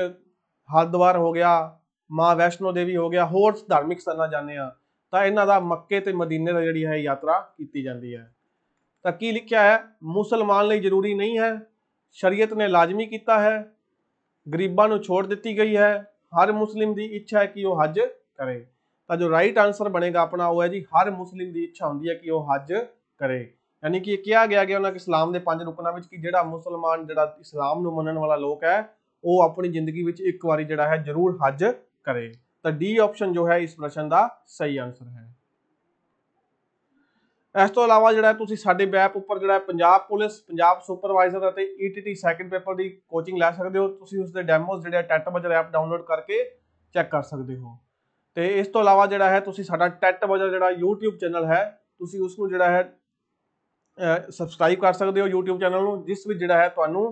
ਹਰਦੁਆਰ ਹੋ ਗਿਆ ਮਾਂ ਵੈਸ਼ਨੋ ਦੇਵੀ ਹੋ ਗਿਆ ਹੋਰ ਧਾਰਮਿਕ ਸਥਾਨਾਂ ਜਾਂਦੇ ਆ ਤਾਂ ਇਹਨਾਂ ਦਾ ਮੱਕੇ ਤੇ ਮਦੀਨੇ ਦਾ ਜਿਹੜੀ ਹੈ ਯਾਤਰਾ ਕੀਤੀ ਜਾਂਦੀ ਹੈ ਤਾਂ ਕੀ ਲਿਖਿਆ ਹੈ ਮੁਸਲਮਾਨ ਲਈ ਜ਼ਰੂਰੀ ਨਹੀਂ ਹੈ ਸ਼ਰੀਅਤ ਨੇ ਲਾਜ਼ਮੀ ਕੀਤਾ ਹੈ ਗਰੀਬਾਂ ਨੂੰ ਛੋੜ ਦਿੱਤੀ ਗਈ ਹੈ ਹਰ ਮੁਸਲਿਮ ਦੀ ਇੱਛਾ ਹੈ ਕਿ ਉਹ ਹਜ ਕਰੇ ਤਾਂ ਜੋ ਰਾਈਟ ਆਨਸਰ ਬਣੇਗਾ ਆਪਣਾ ਉਹ ਹੈ ਜੀ ਹਰ ਮੁਸਲਿਮ ਦੀ ਇੱਛਾ ਹੁੰਦੀ ਹੈ ਕਿ ਉਹ ਹੱਜ ਕਰੇ ਯਾਨੀ ਕਿ ਇਹ ਕਿਹਾ ਗਿਆ ਕਿ ਉਹਨਾਂ ਕਿ ਇਸਲਾਮ ਦੇ ਪੰਜ ਰੁਕਨਾਂ ਵਿੱਚ ਕਿ ਜਿਹੜਾ ਮੁਸਲਮਾਨ ਜਿਹੜਾ ਇਸਲਾਮ ਨੂੰ ਮੰਨਣ ਵਾਲਾ ਲੋਕ ਹੈ ਉਹ ਆਪਣੀ ਜ਼ਿੰਦਗੀ ਵਿੱਚ ਇੱਕ ਵਾਰੀ ਜਿਹੜਾ ਹੈ ਜ਼ਰੂਰ ਹੱਜ ਕਰੇ ਤਾਂ ਡੀ ਆਪਸ਼ਨ ਜੋ ਹੈ ਇਸ ਪ੍ਰਸ਼ਨ ਦਾ ਸਹੀ ਆਨਸਰ ਹੈ ਇਸ ਤੋਂ ਇਲਾਵਾ ਜਿਹੜਾ ਤੁਸੀਂ ਸਾਡੇ ਵੈਬ ਉੱਪਰ ਜਿਹੜਾ ਪੰਜਾਬ ਪੁਲਿਸ ਪੰਜਾਬ ਸੁਪਰਵਾਈਜ਼ਰ ਅਤੇ ਈਟੀਟੀ ਸੈਕੰਡ ਪੇਪਰ ਦੀ ਕੋਚਿੰਗ ਲੈ ਸਕਦੇ ਹੋ ਤੁਸੀਂ ਉਸ ਦੇ ਡੈਮੋਸ ਜਿਹੜੇ ਟੈਟ ਬਜਰ ਐਪ ਡਾਊਨਲੋਡ ਕਰਕੇ ਚੈੱਕ ਕਰ ਸਕਦੇ ਹੋ ਤੇ ਇਸ ਤੋਂ ਇਲਾਵਾ ਜਿਹੜਾ ਹੈ ਤੁਸੀਂ ਸਾਡਾ ਟੈਟ ਵਜਾ ਜਿਹੜਾ YouTube ਚੈਨਲ ਹੈ ਤੁਸੀਂ ਉਸ ਨੂੰ ਜਿਹੜਾ ਹੈ ਸਬਸਕ੍ਰਾਈਬ ਕਰ ਸਕਦੇ ਹੋ YouTube ਚੈਨਲ ਨੂੰ ਜਿਸ ਵਿੱਚ ਜਿਹੜਾ ਹੈ ਤੁਹਾਨੂੰ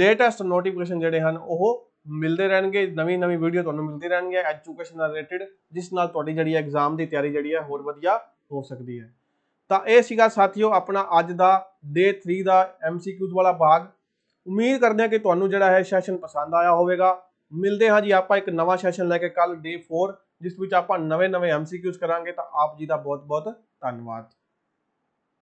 ਲੇਟੈਸਟ ਨੋਟੀਫਿਕੇਸ਼ਨ ਜਿਹੜੇ ਹਨ ਉਹ ਮਿਲਦੇ ਰਹਿਣਗੇ ਨਵੀਂ ਨਵੀਂ ਵੀਡੀਓ ਤੁਹਾਨੂੰ ਮਿਲਦੀ ਰਹਿਣਗੇ ਐਜੂਕੇਸ਼ਨ ਨਾਲ ਰਿਲੇਟਡ ਜਿਸ ਨਾਲ ਤੁਹਾਡੀ ਜਿਹੜੀ ਐਗਜ਼ਾਮ ਦੀ ਤਿਆਰੀ ਜਿਹੜੀ ਹੈ ਹੋਰ ਵਧੀਆ ਹੋ ਸਕਦੀ ਹੈ ਤਾਂ ਇਹ ਸੀਗਾ ਸਾਥੀਓ ਆਪਣਾ ਅੱਜ ਦਾ ਡੇ 3 ਦਾ ਐਮਸੀਕਿਊਜ਼ ਵਾਲਾ ਭਾਗ ਉਮੀਦ ਕਰਦੇ ਹਾਂ ਕਿ ਤੁਹਾਨੂੰ ਜਿਹੜਾ ਹੈ ਸੈਸ਼ਨ ਪਸੰਦ ਆਇਆ ਹੋਵੇਗਾ ਮਿਲਦੇ ਹਾਂ ਜੀ ਆਪਾਂ ਇੱਕ ਨਵਾਂ ਸੈਸ਼ਨ ਲੈ ਕੇ ਕੱਲ ਡੇ 4 ਜਿਸ ਵਿੱਚ ਆਪਾਂ ਨਵੇਂ-ਨਵੇਂ ਐਮਸੀਕਿਊਜ਼ ਕਰਾਂਗੇ ਤਾਂ ਆਪ ਜੀ ਦਾ ਬਹੁਤ-ਬਹੁਤ ਧੰਨਵਾਦ